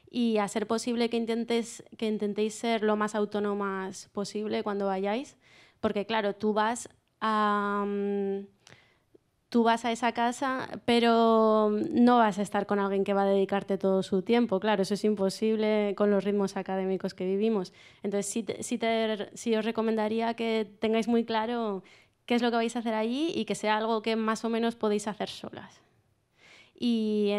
D: y a ser posible que, que intentéis ser lo más autónomas posible cuando vayáis, porque claro, tú vas a... Mm, tú vas a esa casa, pero no vas a estar con alguien que va a dedicarte todo su tiempo. Claro, eso es imposible con los ritmos académicos que vivimos. Entonces, sí, sí os recomendaría que tengáis muy claro qué es lo que vais a hacer allí y que sea algo que más o menos podéis hacer solas. Y,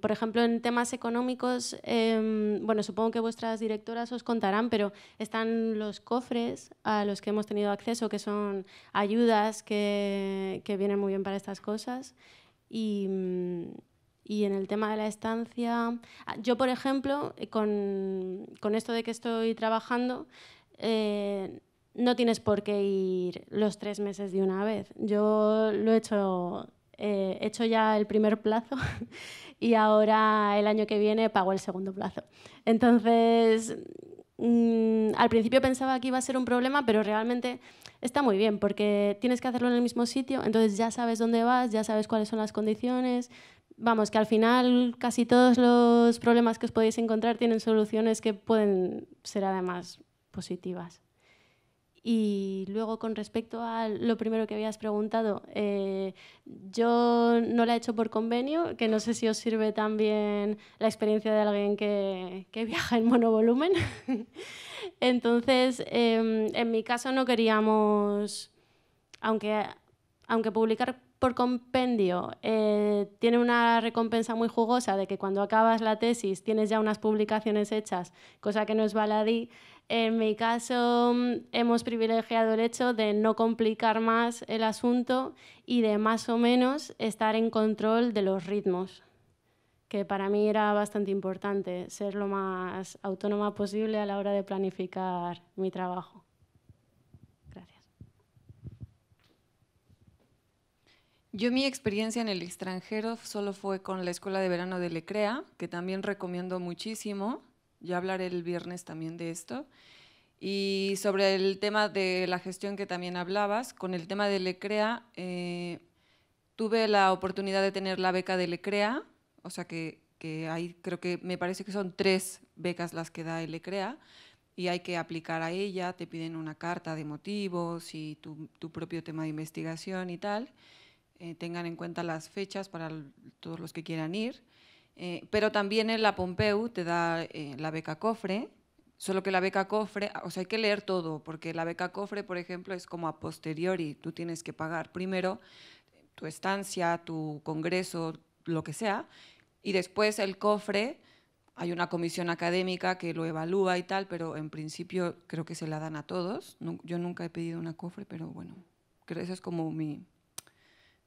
D: por ejemplo, en temas económicos, em, bueno, supongo que vuestras directoras os contarán, pero están los cofres a los que hemos tenido acceso, que son ayudas que, vienen muy bien para estas cosas. Y, mm, en el tema de la estancia, ah, yo, por ejemplo, eh, con, esto de que estoy trabajando, eh, no tienes por qué ir los tres meses de una vez. Yo lo he hecho, eh, hecho ya el primer plazo y ahora el año que viene pago el segundo plazo. Entonces, mm, al principio pensaba que iba a ser un problema, pero realmente está muy bien porque tienes que hacerlo en el mismo sitio, entonces ya sabes dónde vas, ya sabes cuáles son las condiciones. Vamos, que al final casi todos los problemas que os podéis encontrar tienen soluciones que pueden ser además positivas. Y luego, con respecto a lo primero que habías preguntado, eh, yo no la he hecho por convenio, que no sé si os sirve también la experiencia de alguien que, que viaja en monovolumen. Entonces, em, en mi caso no queríamos, aunque, aunque publicar por compendio eh, tiene una recompensa muy jugosa de que cuando acabas la tesis tienes ya unas publicaciones hechas, cosa que no es baladí. En mi caso mm, hemos privilegiado el hecho de no complicar más el asunto y de más o menos estar en control de los ritmos, que para mí era bastante importante, ser lo más autónoma posible a la hora de planificar mi trabajo.
G: Gracias. Yo mi experiencia en el extranjero solo fue con la Escuela de Verano de Lecrea, que también recomiendo muchísimo ya hablaré el viernes también de esto. Y sobre el tema de la gestión que también hablabas, con el tema de LECREA, eh, tuve la oportunidad de tener la beca de LECREA, o sea que, que creo que me parece que son tres becas las que da LECREA y hay que aplicar a ella, te piden una carta de motivos y tu, propio tema de investigación y tal. Eh, tengan en cuenta las fechas para todos los que quieran ir. Eh, pero también en la Pompeu te da eh, la beca cofre, solo que la beca cofre, ah, o sea, hay que leer todo, porque la beca cofre, por ejemplo, es como a posteriori, tú tienes que pagar primero tu estancia, tu congreso, lo que sea, y después el cofre, hay una comisión académica que lo evalúa y tal, pero en principio creo que se la dan a todos. yo nunca he pedido una cofre, pero bueno, creo que esa es como mi,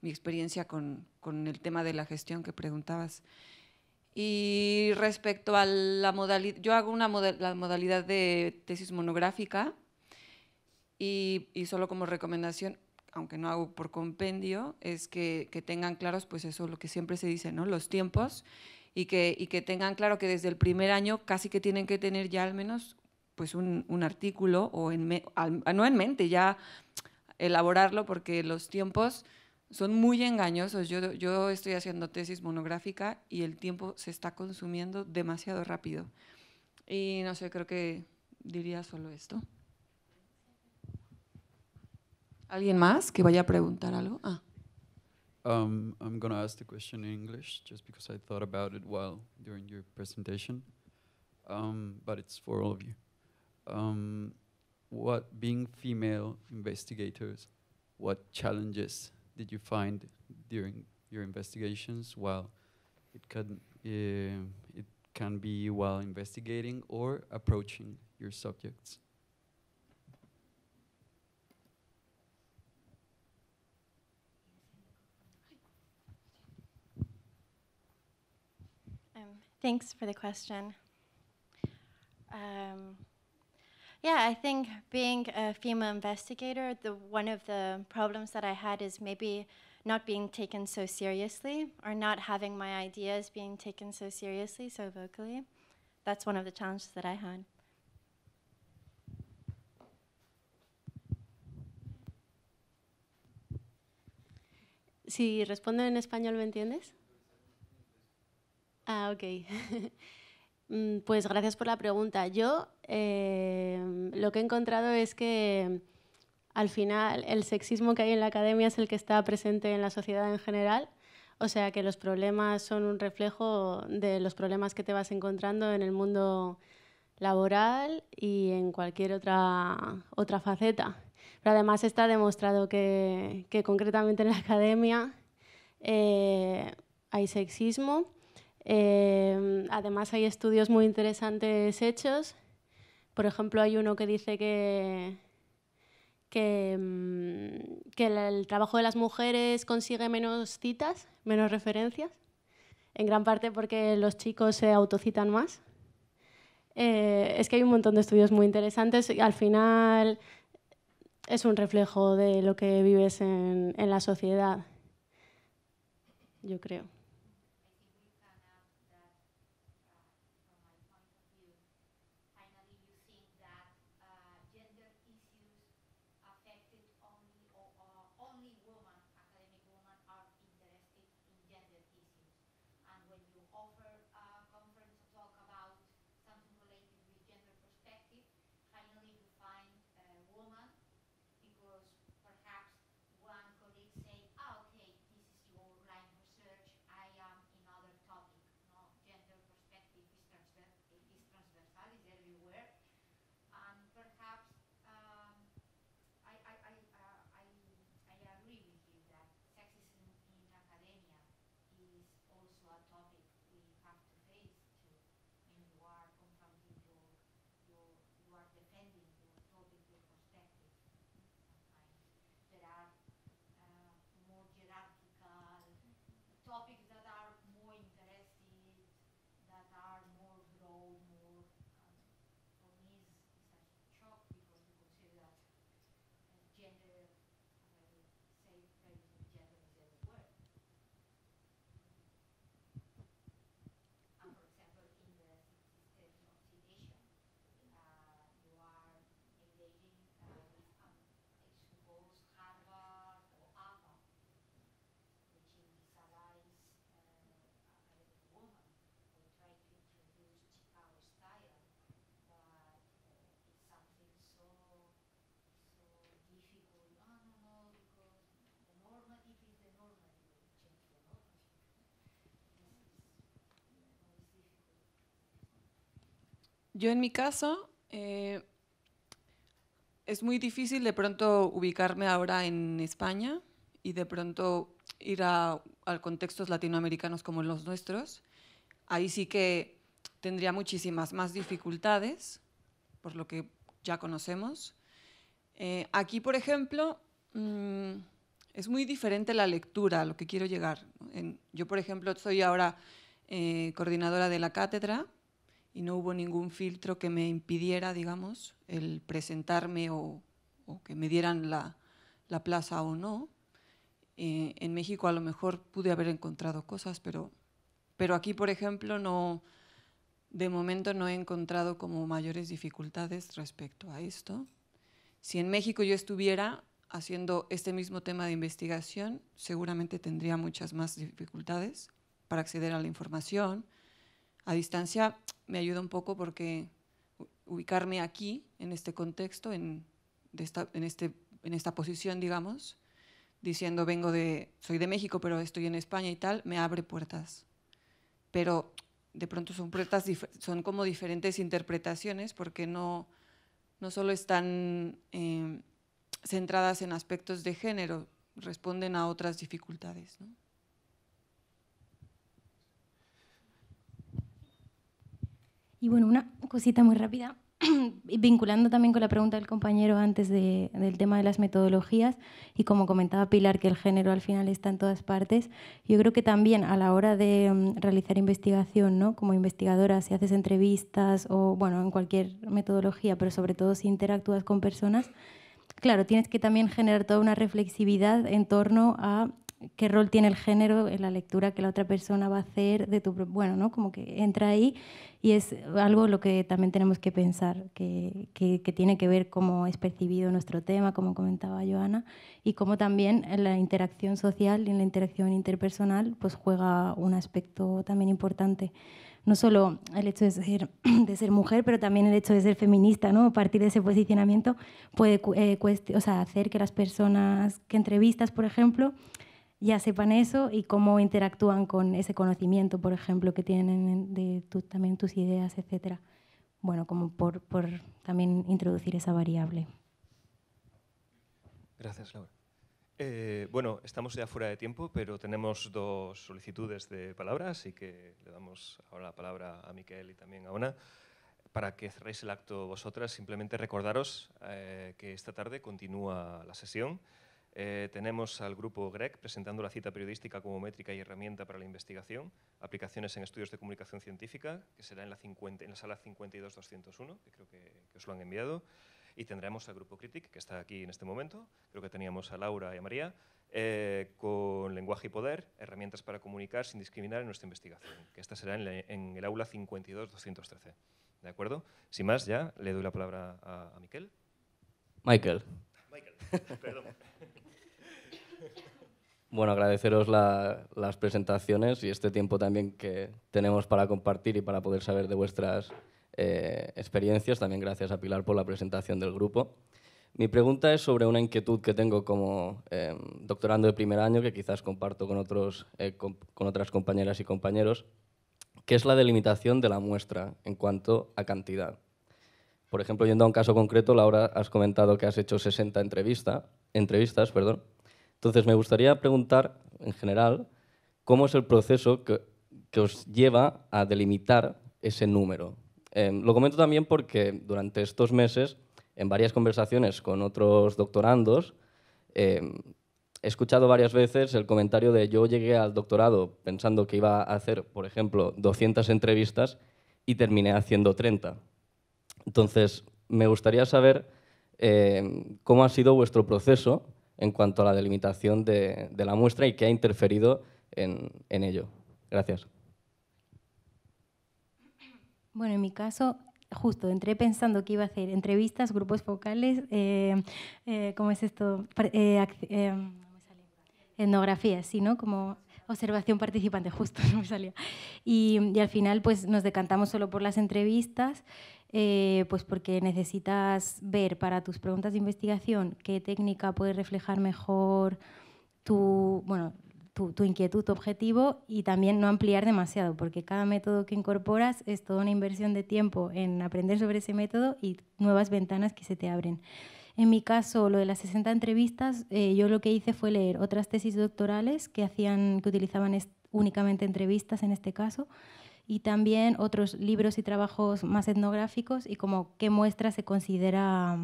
G: experiencia con el tema de la gestión que preguntabas. Y respecto a la modalidad, yo hago una la modalidad de tesis monográfica y, solo como recomendación, aunque no hago por compendio, es que, que, tengan claros, pues eso, lo que siempre se dice, ¿no? Los tiempos y que, y que tengan claro que desde el primer año casi que tienen que tener ya al menos pues un, un artículo o en no en mente, ya elaborarlo porque los tiempos son muy engañosos. Yo, yo estoy haciendo tesis monográfica y el tiempo se está consumiendo demasiado rápido. Y no sé, creo que diría solo esto. ¿Alguien más que vaya a preguntar algo? Ah.
I: Um, I'm going to ask the question in English just because I thought about it while during your presentation. Um, but it's for all of you. Um, what being female investigators, what challenges did you find during your investigations while it can uh, eh, it can be while investigating or approaching your subjects?
F: Um, thanks for the question. Um, yeah, I think being a female investigator, the one of the problems that I had is maybe not being taken so seriously or not having my ideas being taken so seriously, so vocally. That's one of the challenges that I had. Si respondo en
D: español, ¿me entiendes? Ah, ok. Mm, pues gracias por la pregunta. Yo em, lo que he encontrado es que al final el sexismo que hay en la academia es el que está presente en la sociedad en general. O sea que los problemas son un reflejo de los problemas que te vas encontrando en el mundo laboral y en cualquier otra, otra faceta. Pero además está demostrado que, concretamente en la academia eh, hay sexismo Em, además hay estudios muy interesantes hechos. Por ejemplo, hay uno que dice que, que, mm, el, trabajo de las mujeres consigue menos citas, menos referencias, en gran parte porque los chicos se autocitan más. Eh, es que hay un montón de estudios muy interesantes y al final es un reflejo de lo que vives en, en la sociedad, yo creo.
A: offer
G: Yo en mi caso, eh, es muy difícil de pronto ubicarme ahora en España y de pronto ir a, contextos latinoamericanos como los nuestros. Ahí sí que tendría muchísimas más dificultades, por lo que ya conocemos. Eh, aquí, por ejemplo, mm, es muy diferente la lectura a lo que quiero llegar. yo, por ejemplo, soy ahora eh, coordinadora de la cátedra y no hubo ningún filtro que me impidiera, digamos, el presentarme o, que me dieran la, plaza o no. Eh, en México a lo mejor pude haber encontrado cosas, pero, pero aquí, por ejemplo, no, de momento no he encontrado como mayores dificultades respecto a esto. Si en México yo estuviera haciendo este mismo tema de investigación, seguramente tendría muchas más dificultades para acceder a la información. A distancia me ayuda un poco porque ubicarme aquí, en este contexto, este, en, esta, posición, digamos, diciendo vengo de, soy de México, pero estoy en España y tal, me abre puertas. Pero de pronto son puertas, son como diferentes interpretaciones porque no, no solo están em, centradas en aspectos de género, responden a otras dificultades. ¿no?
C: Y bueno, una cosita muy rápida, vinculando también con la pregunta del compañero antes del tema de las metodologías, y como comentaba Pilar, que el género al final está en todas partes, yo creo que también a la hora de mm, realizar investigación, ¿no? como investigadora, si haces entrevistas o bueno, en cualquier metodología, pero sobre todo si interactúas con personas, claro, tienes que también generar toda una reflexividad en torno a qué rol tiene el género en la lectura que la otra persona va a hacer de tu... Bueno, ¿no? Como que entra ahí y es algo lo que también tenemos que pensar, que, que, tiene que ver cómo es percibido nuestro tema, como comentaba Joana, y cómo también en la interacción social y en la interacción interpersonal pues juega un aspecto también importante no solo el hecho de ser, de ser mujer, pero también el hecho de ser feminista, ¿no? A partir de ese posicionamiento puede eh, o sea, hacer que las personas que entrevistas, por ejemplo, ya sepan eso y cómo interactúan con ese conocimiento, por ejemplo, que tienen de también tus ideas, etc. Bueno, como por, también introducir esa variable.
E: Gracias, Laura. Eh, bueno, estamos ya fuera de tiempo, pero tenemos dos solicitudes de palabras así que le damos ahora la palabra a Miquel y también a Ona. Para que cerréis el acto vosotras, simplemente recordaros eh, que esta tarde continúa la sesión. Eh, tenemos al grupo GREC presentando la cita periodística como métrica y herramienta para la investigación, aplicaciones en estudios de comunicación científica, que será en la, 50, en la sala 52201, que creo que, os lo han enviado. Y tendremos al grupo Critic, que está aquí en este momento. Creo que teníamos a Laura y a María, eh, con lenguaje y poder, herramientas para comunicar sin discriminar en nuestra investigación, que esta será en, el aula 52213. ¿De acuerdo? Sin más, ya le doy la palabra a, a Miquel.
K: Michael.
H: Michael, perdón.
K: Bueno, agradeceros las presentaciones y este tiempo también que tenemos para compartir y para poder saber de vuestras eh, experiencias. También gracias a Pilar por la presentación del grupo. Mi pregunta es sobre una inquietud que tengo como em, doctorando de primer año, que quizás comparto con, otros, eh, con, otras compañeras y compañeros, que es la delimitación de la muestra en cuanto a cantidad. Por ejemplo, yendo a un caso concreto, Laura, has comentado que has hecho 60 entrevistas, entrevistas, perdón, entonces, me gustaría preguntar, en general, cómo es el proceso que, os lleva a delimitar ese número. Em, lo comento también porque durante estos meses, en varias conversaciones con otros doctorandos, em, he escuchado varias veces el comentario de yo llegué al doctorado pensando que iba a hacer, por ejemplo, 200 entrevistas y terminé haciendo 30. Entonces, me gustaría saber em, cómo ha sido vuestro proceso en cuanto a la delimitación de, la muestra y qué ha interferido en, ello. Gracias.
C: Bueno, en mi caso, justo entré pensando que iba a hacer entrevistas, grupos focales, eh, eh, ¿cómo es esto? Eh, etnografía, sí, ¿no? Como observación participante, justo, no me salía. Y, y, al final, pues nos decantamos solo por las entrevistas eh, pues porque necesitas ver para tus preguntas de investigación qué técnica puede reflejar mejor tu, bueno, tu, inquietud, objetivo y también no ampliar demasiado, porque cada método que incorporas es toda una inversión de tiempo en aprender sobre ese método y nuevas ventanas que se te abren. En mi caso, lo de las 60 entrevistas, eh, yo lo que hice fue leer otras tesis doctorales que, hacían, que utilizaban únicamente entrevistas en este caso y también otros libros y trabajos más etnográficos y como qué muestra se considera,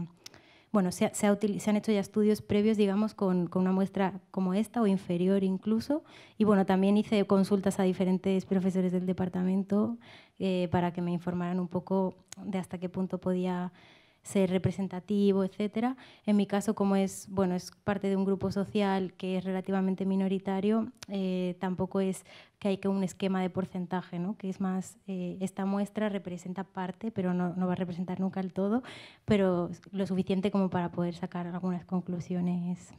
C: bueno, se, han hecho ya estudios previos, digamos, con, con, una muestra como esta o inferior incluso. Y bueno, también hice consultas a diferentes profesores del departamento eh, para que me informaran un poco de hasta qué punto podía ser representativo, etcétera. En mi caso, como es, bueno, es parte de un grupo social que es relativamente minoritario, eh, tampoco es que hay que un esquema de porcentaje, ¿no? que es más, eh, esta muestra representa parte, pero no, no, va a representar nunca el todo, pero lo suficiente como para poder sacar algunas conclusiones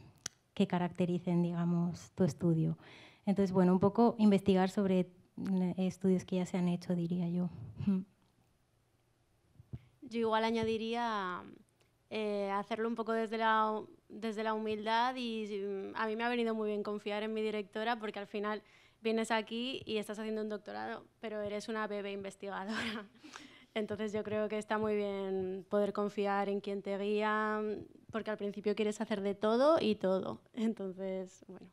C: que caractericen, digamos, tu estudio. Entonces, bueno, un poco investigar sobre eh, estudios que ya se han hecho, diría yo
D: yo igual añadiría eh, hacerlo un poco desde la, desde la humildad y mm, a mí me ha venido muy bien confiar en mi directora porque al final vienes aquí y estás haciendo un doctorado, pero eres una bebé investigadora. Entonces yo creo que está muy bien poder confiar en quien te guía, porque al principio quieres hacer de todo y todo. Entonces, bueno,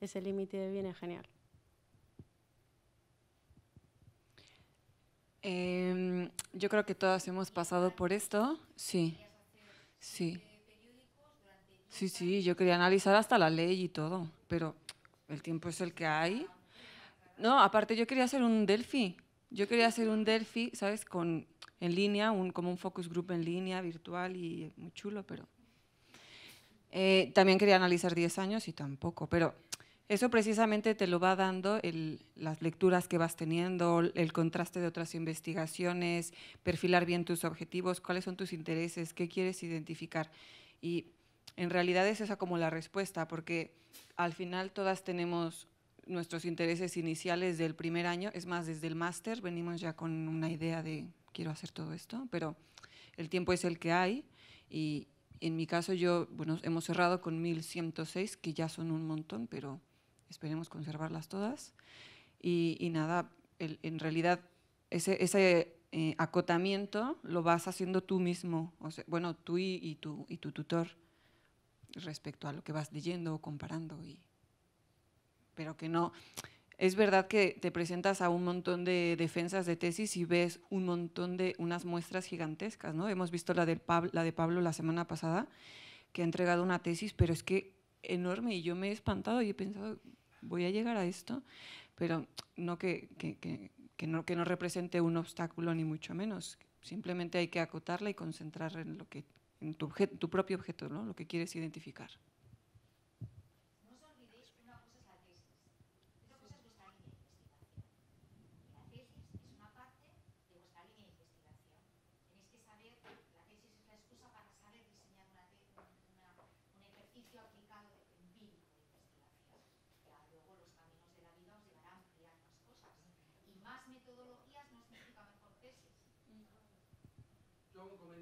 D: ese límite viene genial.
G: Em, yo creo que todas hemos pasado por esto. Sí, sí. Sí, sí, yo quería analizar hasta la ley y todo, pero el tiempo es el que hay. No, aparte yo quería hacer un Delphi. Yo quería hacer un Delphi, ¿sabes? Con, en línea, un, como un focus group en línea, virtual y muy chulo, pero... Eh, también quería analizar 10 años y tampoco, pero eso precisamente te lo va dando las lecturas que vas teniendo, el contraste de otras investigaciones, perfilar bien tus objetivos, cuáles son tus intereses, qué quieres identificar. Y en realidad es esa como la respuesta, porque al final todas tenemos nuestros intereses iniciales del primer año, es más, desde el máster venimos ya con una idea de quiero hacer todo esto, pero el tiempo es el que hay y en mi caso yo, bueno, hemos cerrado con 1106, que ya son un montón, pero esperemos conservarlas todas. Y, nada, en realidad ese, ese eh, acotamiento lo vas haciendo tú mismo, o bueno, tú y, tu, y tu tutor respecto a lo que vas leyendo o comparando. Y, pero que no, es verdad que te presentas a un montón de defensas de tesis y ves un montón de unas muestras gigantescas, ¿no? Hemos visto la del la de Pablo la semana pasada, que ha entregado una tesis, pero es que enorme y yo me he espantado y he pensado, voy a llegar a esto, pero no que, no, represente un obstáculo ni mucho menos. Simplemente hay que acotarla y concentrar en lo que en tu, tu propio objeto, ¿no? lo que quieres identificar.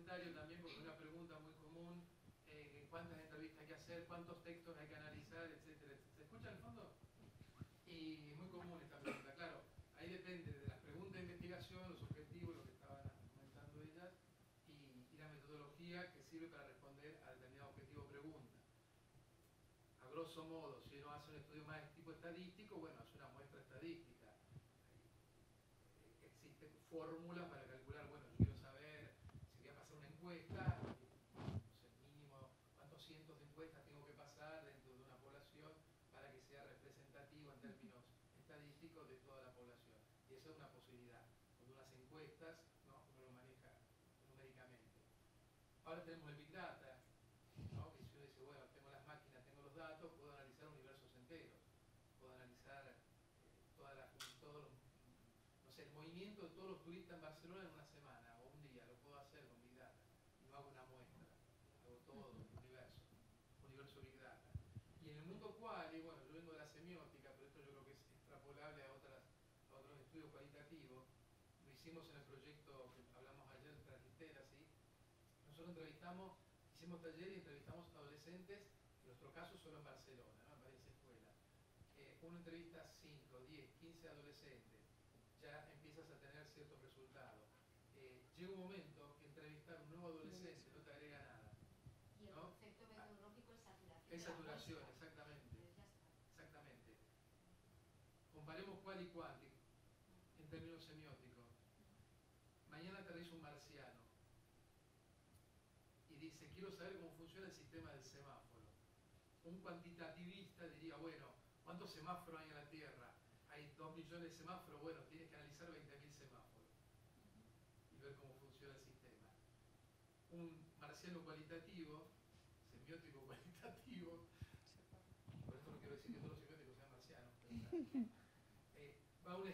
H: también, porque es una pregunta muy común, eh, cuántas entrevistas hay que hacer, cuántos textos hay que analizar, etcétera. ¿Se escucha en el fondo? Y es muy común esta pregunta, claro. Ahí depende de las preguntas de investigación, los objetivos, lo que estaban comentando ellas, y, la metodología que sirve para responder a determinado objetivo o pregunta. A grosso modo, si uno hace un estudio más de tipo estadístico, bueno, es una muestra estadística. Eh, existen fórmulas para ahora tenemos el Big Data, ¿no? que si uno dice, bueno, tengo las máquinas, tengo los datos, puedo analizar universos enteros, puedo analizar eh, todos los, no el movimiento de todos los turistas en Barcelona en una semana o un día, lo puedo hacer con Big Data, no hago una muestra, hago todo el universo, universo Big Data. Y en el mundo cual, y bueno, yo vengo de la semiótica, pero esto yo creo que es extrapolable a, otras, a otros estudios cualitativos, lo hicimos en el proyecto nosotros entrevistamos, hicimos talleres y entrevistamos adolescentes, en nuestro caso solo en Barcelona, en varias escuelas. Eh, Uno entrevista 5, 10, 15 adolescentes, ya empiezas a tener ciertos resultados. Eh, llega un momento que entrevistar a un nuevo adolescente no te agrega nada. Y el ¿no? concepto ah.
A: metodológico es saturación. Es saturación,
H: exactamente. Exactamente. Comparemos cuál y cuál, en términos semióticos. quiero saber cómo funciona el sistema del semáforo. Un cuantitativista diría, bueno, ¿cuántos semáforos hay en la Tierra? Hay 2 millones de semáforos, bueno, tienes que analizar 20.000 semáforos y ver cómo funciona el sistema. Un marciano cualitativo, semiótico cualitativo, por eso no quiero decir que todos los semióticos sean marcianos, eh, va a una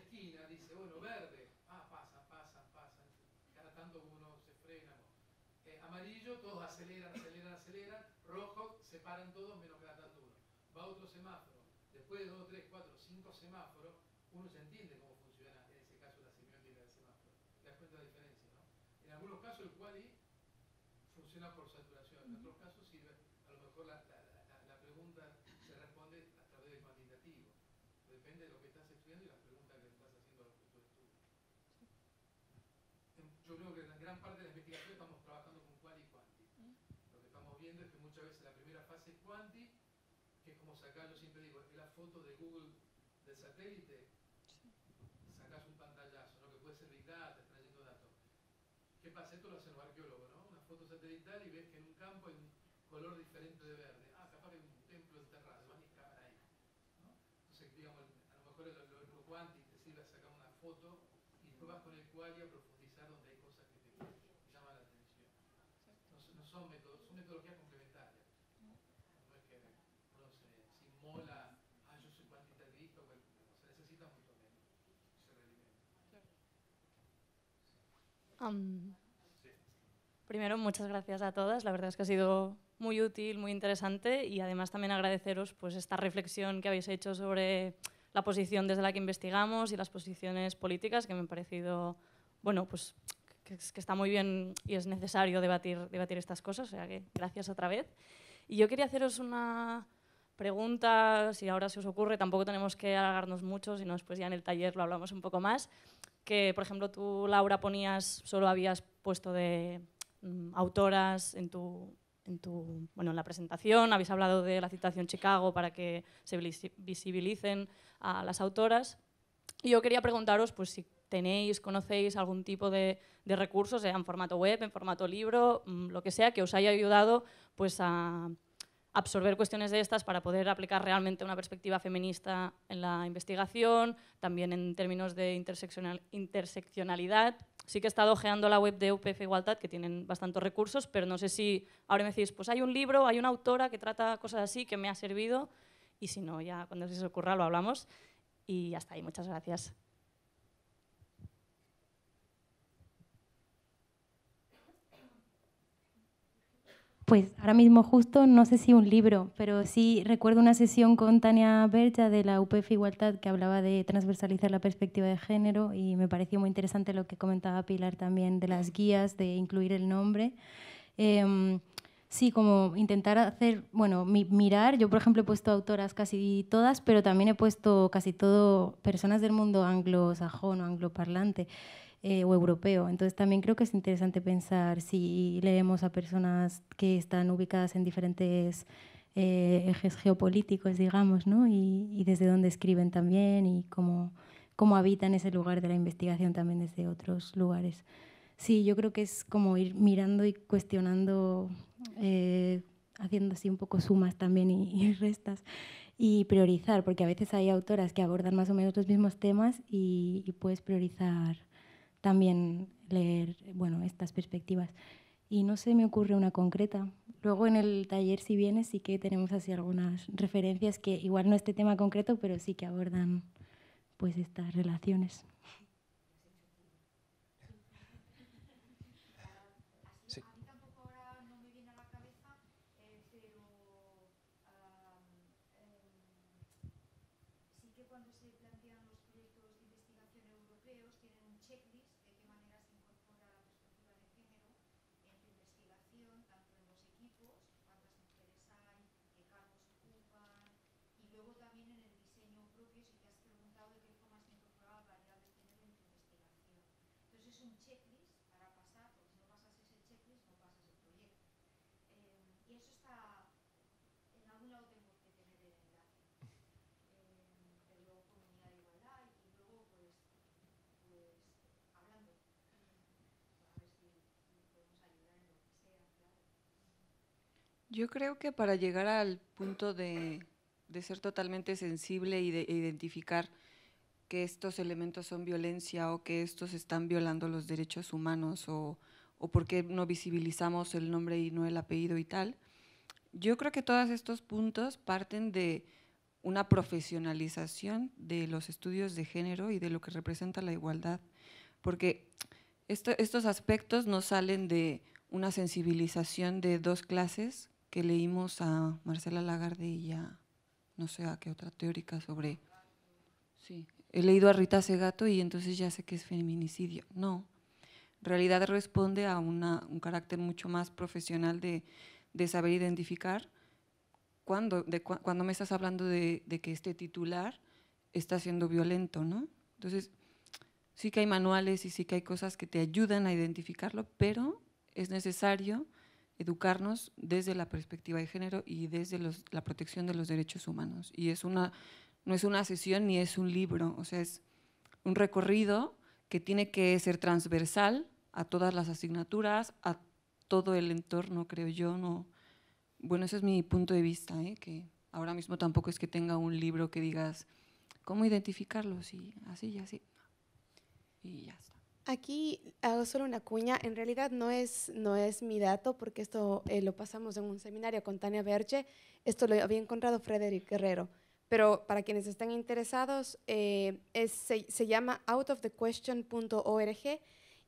H: todos aceleran, aceleran, aceleran, rojo, se paran todos menos la uno. Va otro semáforo, después de dos, tres, cuatro, cinco semáforos, uno se entiende cómo funciona en ese caso la semiótica del semáforo. Te das cuenta de la diferencia, ¿no? En algunos casos el quali funciona por saturación, en otros casos sirve, a lo mejor la, la, pregunta se responde a través del cuantitativo. Depende de lo que estás estudiando y las preguntas que estás haciendo a los futuros tú Yo creo que en gran parte de la investigación estamos cuanti, que es como sacar, yo siempre digo, es la foto de Google del satélite, sacas un pantallazo, lo que puede ser Big Data, trayendo datos. ¿Qué pasa? Esto lo hacen los arqueólogos, ¿no? Una foto satelital y ves que en un campo hay un color diferente de verde. Ah, capaz que hay un templo enterrado, van y ahí. Entonces, digamos, a lo mejor lo, lo, lo Quanti te sirve a sacar una foto y tú vas con el y a profundizar donde hay cosas que te llaman la atención. No, no son métodos, son metodologías
L: primero, muchas gracias a todas. La verdad es que ha sido muy útil, muy interesante y además también agradeceros pues, esta reflexión que habéis hecho sobre la posición desde la que investigamos y las posiciones políticas que me han parecido, bueno, pues que, está muy bien y es necesario debatir, debatir estas cosas, o sea que gracias otra vez. Y yo quería haceros una pregunta, si ahora se os ocurre, tampoco tenemos que alargarnos mucho, sino después ya en el taller lo hablamos un poco más que, por ejemplo, tú, Laura, ponías, solo habías puesto de mm, autoras en tu, en tu, bueno, en la presentación, habéis hablado de la citación Chicago para que se visibilicen a las autoras. Y yo quería preguntaros, pues, si tenéis, conocéis algún tipo de, de recursos, sea en formato web, en formato libro, mm, lo que sea, que os haya ayudado, pues, a absorber cuestiones de estas para poder aplicar realmente una perspectiva feminista en la investigación, también en términos de interseccionalidad. Sí que he estado ojeando la web de UPF Igualdad, que tienen bastantes recursos, pero no sé si ahora me decís, pues hay un libro, hay una autora que trata cosas así, que me ha servido, y si no, ya cuando se os ocurra lo hablamos. Y hasta ahí, muchas gracias.
C: pues ahora mismo justo, no sé si un libro, pero sí recuerdo una sesión con Tania Bercha de la UPF Igualdad que hablaba de transversalizar la perspectiva de género y me pareció muy interesante lo que comentaba Pilar también de las guías, de incluir el nombre. Em, sí, como intentar hacer, bueno, mirar, yo por ejemplo he puesto autoras casi todas, pero también he puesto casi todo personas del mundo anglosajón o angloparlante. Eh, o europeo. Entonces también creo que es interesante pensar si leemos a personas que están ubicadas en diferentes eh, ejes geopolíticos, digamos, ¿no? Y, desde dónde escriben también y cómo, cómo habitan ese lugar de la investigación también desde otros lugares. Sí, yo creo que es como ir mirando y cuestionando, eh, haciendo así un poco sumas también y, restas, y priorizar, porque a veces hay autoras que abordan más o menos los mismos temas y puedes priorizar también leer estas perspectivas. Y no se me ocurre una concreta. Luego en el taller, si vienes, sí que tenemos así algunas referencias que igual no este tema concreto, pero sí que abordan pues estas relaciones.
B: está,
A: en algún eh, podemos ayudar en lo
G: Yo creo que para llegar al punto de, ser totalmente sensible y de identificar que estos elementos son violencia o que estos están violando los derechos humanos o, o por qué no visibilizamos el nombre y no el apellido y tal, yo creo que todos estos puntos parten de una profesionalización de los estudios de género y de lo que representa la igualdad, porque estos aspectos no salen de una sensibilización de dos clases que leímos a Marcela Lagarde y a no sé a qué otra teórica sobre... Sí, he leído a Rita Segato y entonces ya sé que es feminicidio. No, en realidad responde a un carácter mucho más profesional de de saber identificar cuando me estás hablando de, que este titular está siendo violento, ¿no? Entonces, sí que hay manuales y sí que hay cosas que te ayudan a identificarlo, pero es necesario educarnos desde la perspectiva de género y desde la protección de los derechos humanos. Y es una, no es una sesión ni es un libro, o sea, es un recorrido que tiene que ser transversal a todas las asignaturas, a todo el entorno, creo yo. No, bueno, ese es mi punto de vista, ¿eh? que ahora mismo tampoco es que tenga un libro que digas cómo identificarlos y así y así. Y ya está.
D: Aquí hago solo una cuña, en realidad no es, no es mi dato, porque esto eh, lo pasamos en un seminario con Tania Berge,
B: esto lo había encontrado Frederick Guerrero,
D: pero para quienes están interesados, eh, es, se, llama outofthequestion.org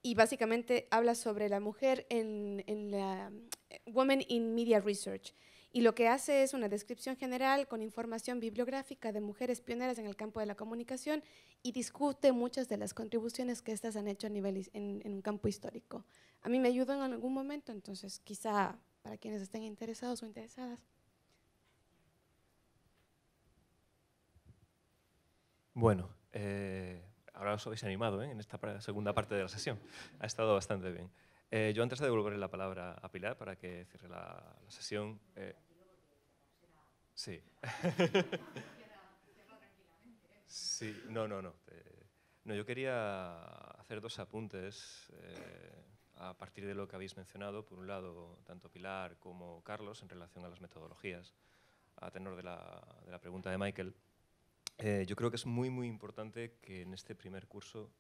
D: y básicamente habla sobre la mujer en, la eh, Women in Media Research. Y lo que hace es una descripción general con información bibliográfica de mujeres pioneras en el campo de la comunicación y discute muchas de las contribuciones que estas han hecho a en, un campo histórico. A mí me ayudó en algún momento, entonces quizá para quienes estén interesados o interesadas.
E: Bueno, eh, ahora os habéis animado ¿eh? en esta segunda parte de la sesión. Ha estado bastante bien. Eh, yo antes de devolverle la palabra a Pilar para que cierre la, sesión... Eh, sí. sí, no, no, no. No, yo quería hacer dos apuntes a partir de lo que habéis mencionado. Por un lado, tanto Pilar como Carlos en relación a las metodologías, a tenor de la pregunta de Michael. Eh, yo creo que es muy, muy importante que en este primer curso,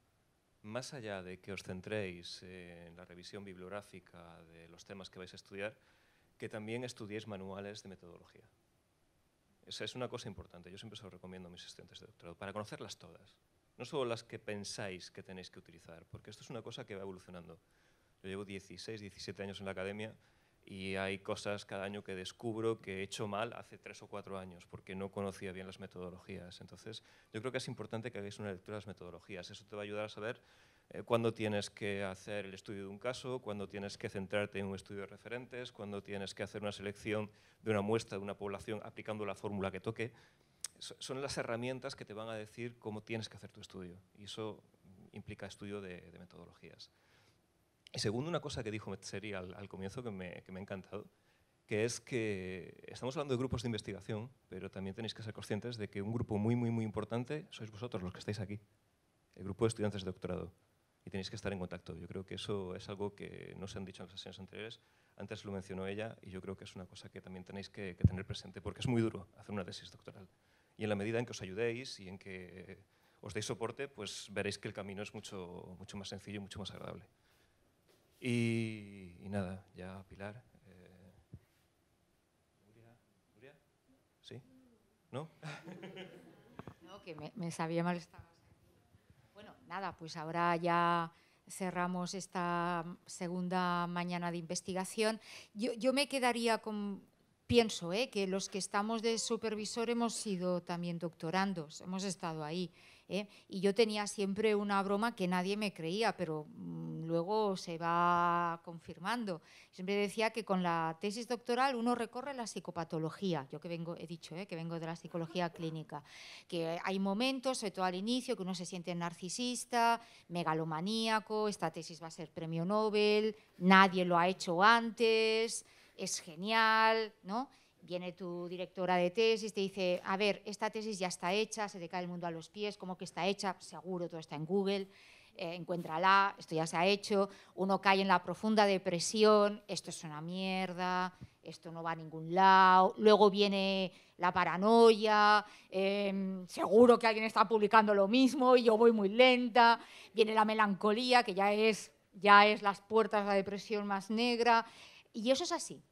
E: más allá de que os centréis en la revisión bibliográfica de los temas que vais a estudiar, que también estudiéis manuales de metodología. Esa es una cosa importante. Yo siempre se lo recomiendo a mis estudiantes de doctorado, para conocerlas todas. No solo las que pensáis que tenéis que utilizar, porque esto es una cosa que va evolucionando. Yo llevo 16, 17 años en la academia y hay cosas cada año que descubro que he hecho mal hace tres o cuatro años porque no conocía bien las metodologías. Entonces, yo creo que es importante que hagáis una lectura de las metodologías. Eso te va a ayudar a saber eh, cuándo tienes que hacer el estudio de un caso, cuándo tienes que centrarte en un estudio de referentes, cuándo tienes que hacer una selección de una muestra de una población aplicando la fórmula que toque. son las herramientas que te van a decir cómo tienes que hacer tu estudio y eso implica estudio de metodologías. Y segundo, una cosa que dijo Metzeri al, comienzo que me, ha encantado, que es que estamos hablando de grupos de investigación, pero también tenéis que ser conscientes de que un grupo muy, muy, muy importante sois vosotros los que estáis aquí, el grupo de estudiantes de doctorado, y tenéis que estar en contacto. Yo creo que eso es algo que no se han dicho en las sesiones anteriores, antes lo mencionó ella, y yo creo que es una cosa que también tenéis que, que tener presente, porque es muy duro hacer una tesis doctoral. Y en la medida en que os ayudéis y en que os deis soporte, pues veréis que el camino es mucho, mucho más sencillo y mucho más agradable. Y, nada, ya Pilar. Eh... ¿Sí? ¿No?
B: No, que me, sabía mal estar. Bueno, nada, pues ahora ya cerramos esta segunda mañana de investigación. Yo, yo me quedaría con, pienso, eh, que los que estamos de supervisor hemos sido también doctorandos, hemos estado ahí. ¿eh? Y yo tenía siempre una broma que nadie me creía, pero mm, luego se va confirmando. Siempre decía que con la tesis doctoral uno recorre la psicopatología, yo que vengo, he dicho ¿eh? que vengo de la psicología clínica, que hay momentos, sobre todo al inicio, que uno se siente narcisista, megalomaníaco, esta tesis va a ser premio Nobel, nadie lo ha hecho antes, es genial, ¿no? viene tu directora de tesis, te dice, a ver, esta tesis ya está hecha, se te cae el mundo a los pies, ¿cómo que está hecha? Seguro, todo está en Google, eh, encuéntrala, esto ya se ha hecho, uno cae en la profunda depresión, esto es una mierda, esto no va a ningún lado, luego viene la paranoia, em, seguro que alguien está publicando lo mismo y yo voy muy lenta, viene la melancolía, que ya es, ya es las puertas a la depresión más negra, y eso es así,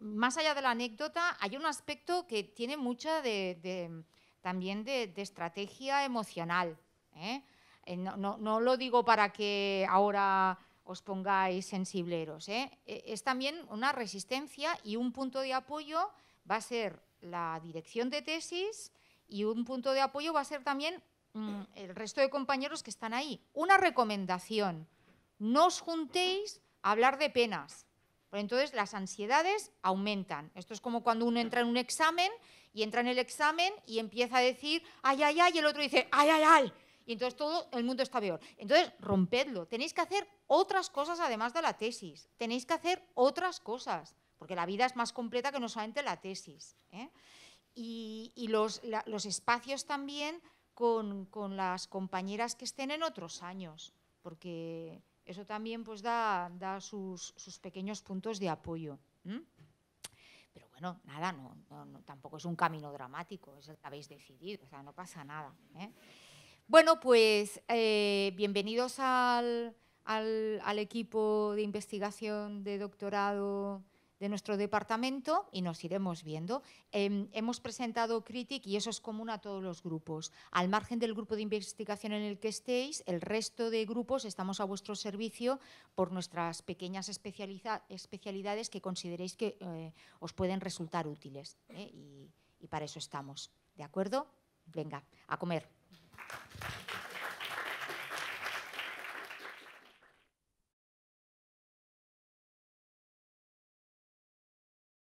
B: más allá de la anécdota, hay un aspecto que tiene mucha también de, estrategia emocional. ¿eh? Eh, no, lo digo para que ahora os pongáis sensibleros. ¿eh? E, es también una resistencia y un punto de apoyo va a ser la dirección de tesis y un punto de apoyo va a ser también mm, el resto de compañeros que están ahí. Una recomendación, no os juntéis a hablar de penas pues entonces las ansiedades aumentan. Esto es como cuando uno entra en un examen y entra en el examen y empieza a decir, ay, ay, ay, y el otro dice, ay, ay, ay. Y entonces todo el mundo está peor. Entonces, rompedlo. Tenéis que hacer otras cosas además de la tesis. Tenéis que hacer otras cosas, porque la vida es más completa que no solamente la tesis. ¿eh? Y, los, espacios también con, con las compañeras que estén en otros años, porque eso también pues da, sus, pequeños puntos de apoyo. Pero bueno, nada, tampoco es un camino dramático, es el que habéis decidido, o sea, no pasa nada. ¿eh? Bueno, pues eh, bienvenidos al equipo de investigación de doctorado de nuestro departamento y nos iremos viendo. Em, hemos presentado CRITIC y eso es común a todos los grupos. Al margen del grupo de investigación en el que estéis, el resto de grupos estamos a vuestro servicio por nuestras pequeñas especialidades que consideréis que eh, os pueden resultar útiles. Eh, y para eso estamos. ¿De acuerdo? Venga, a comer.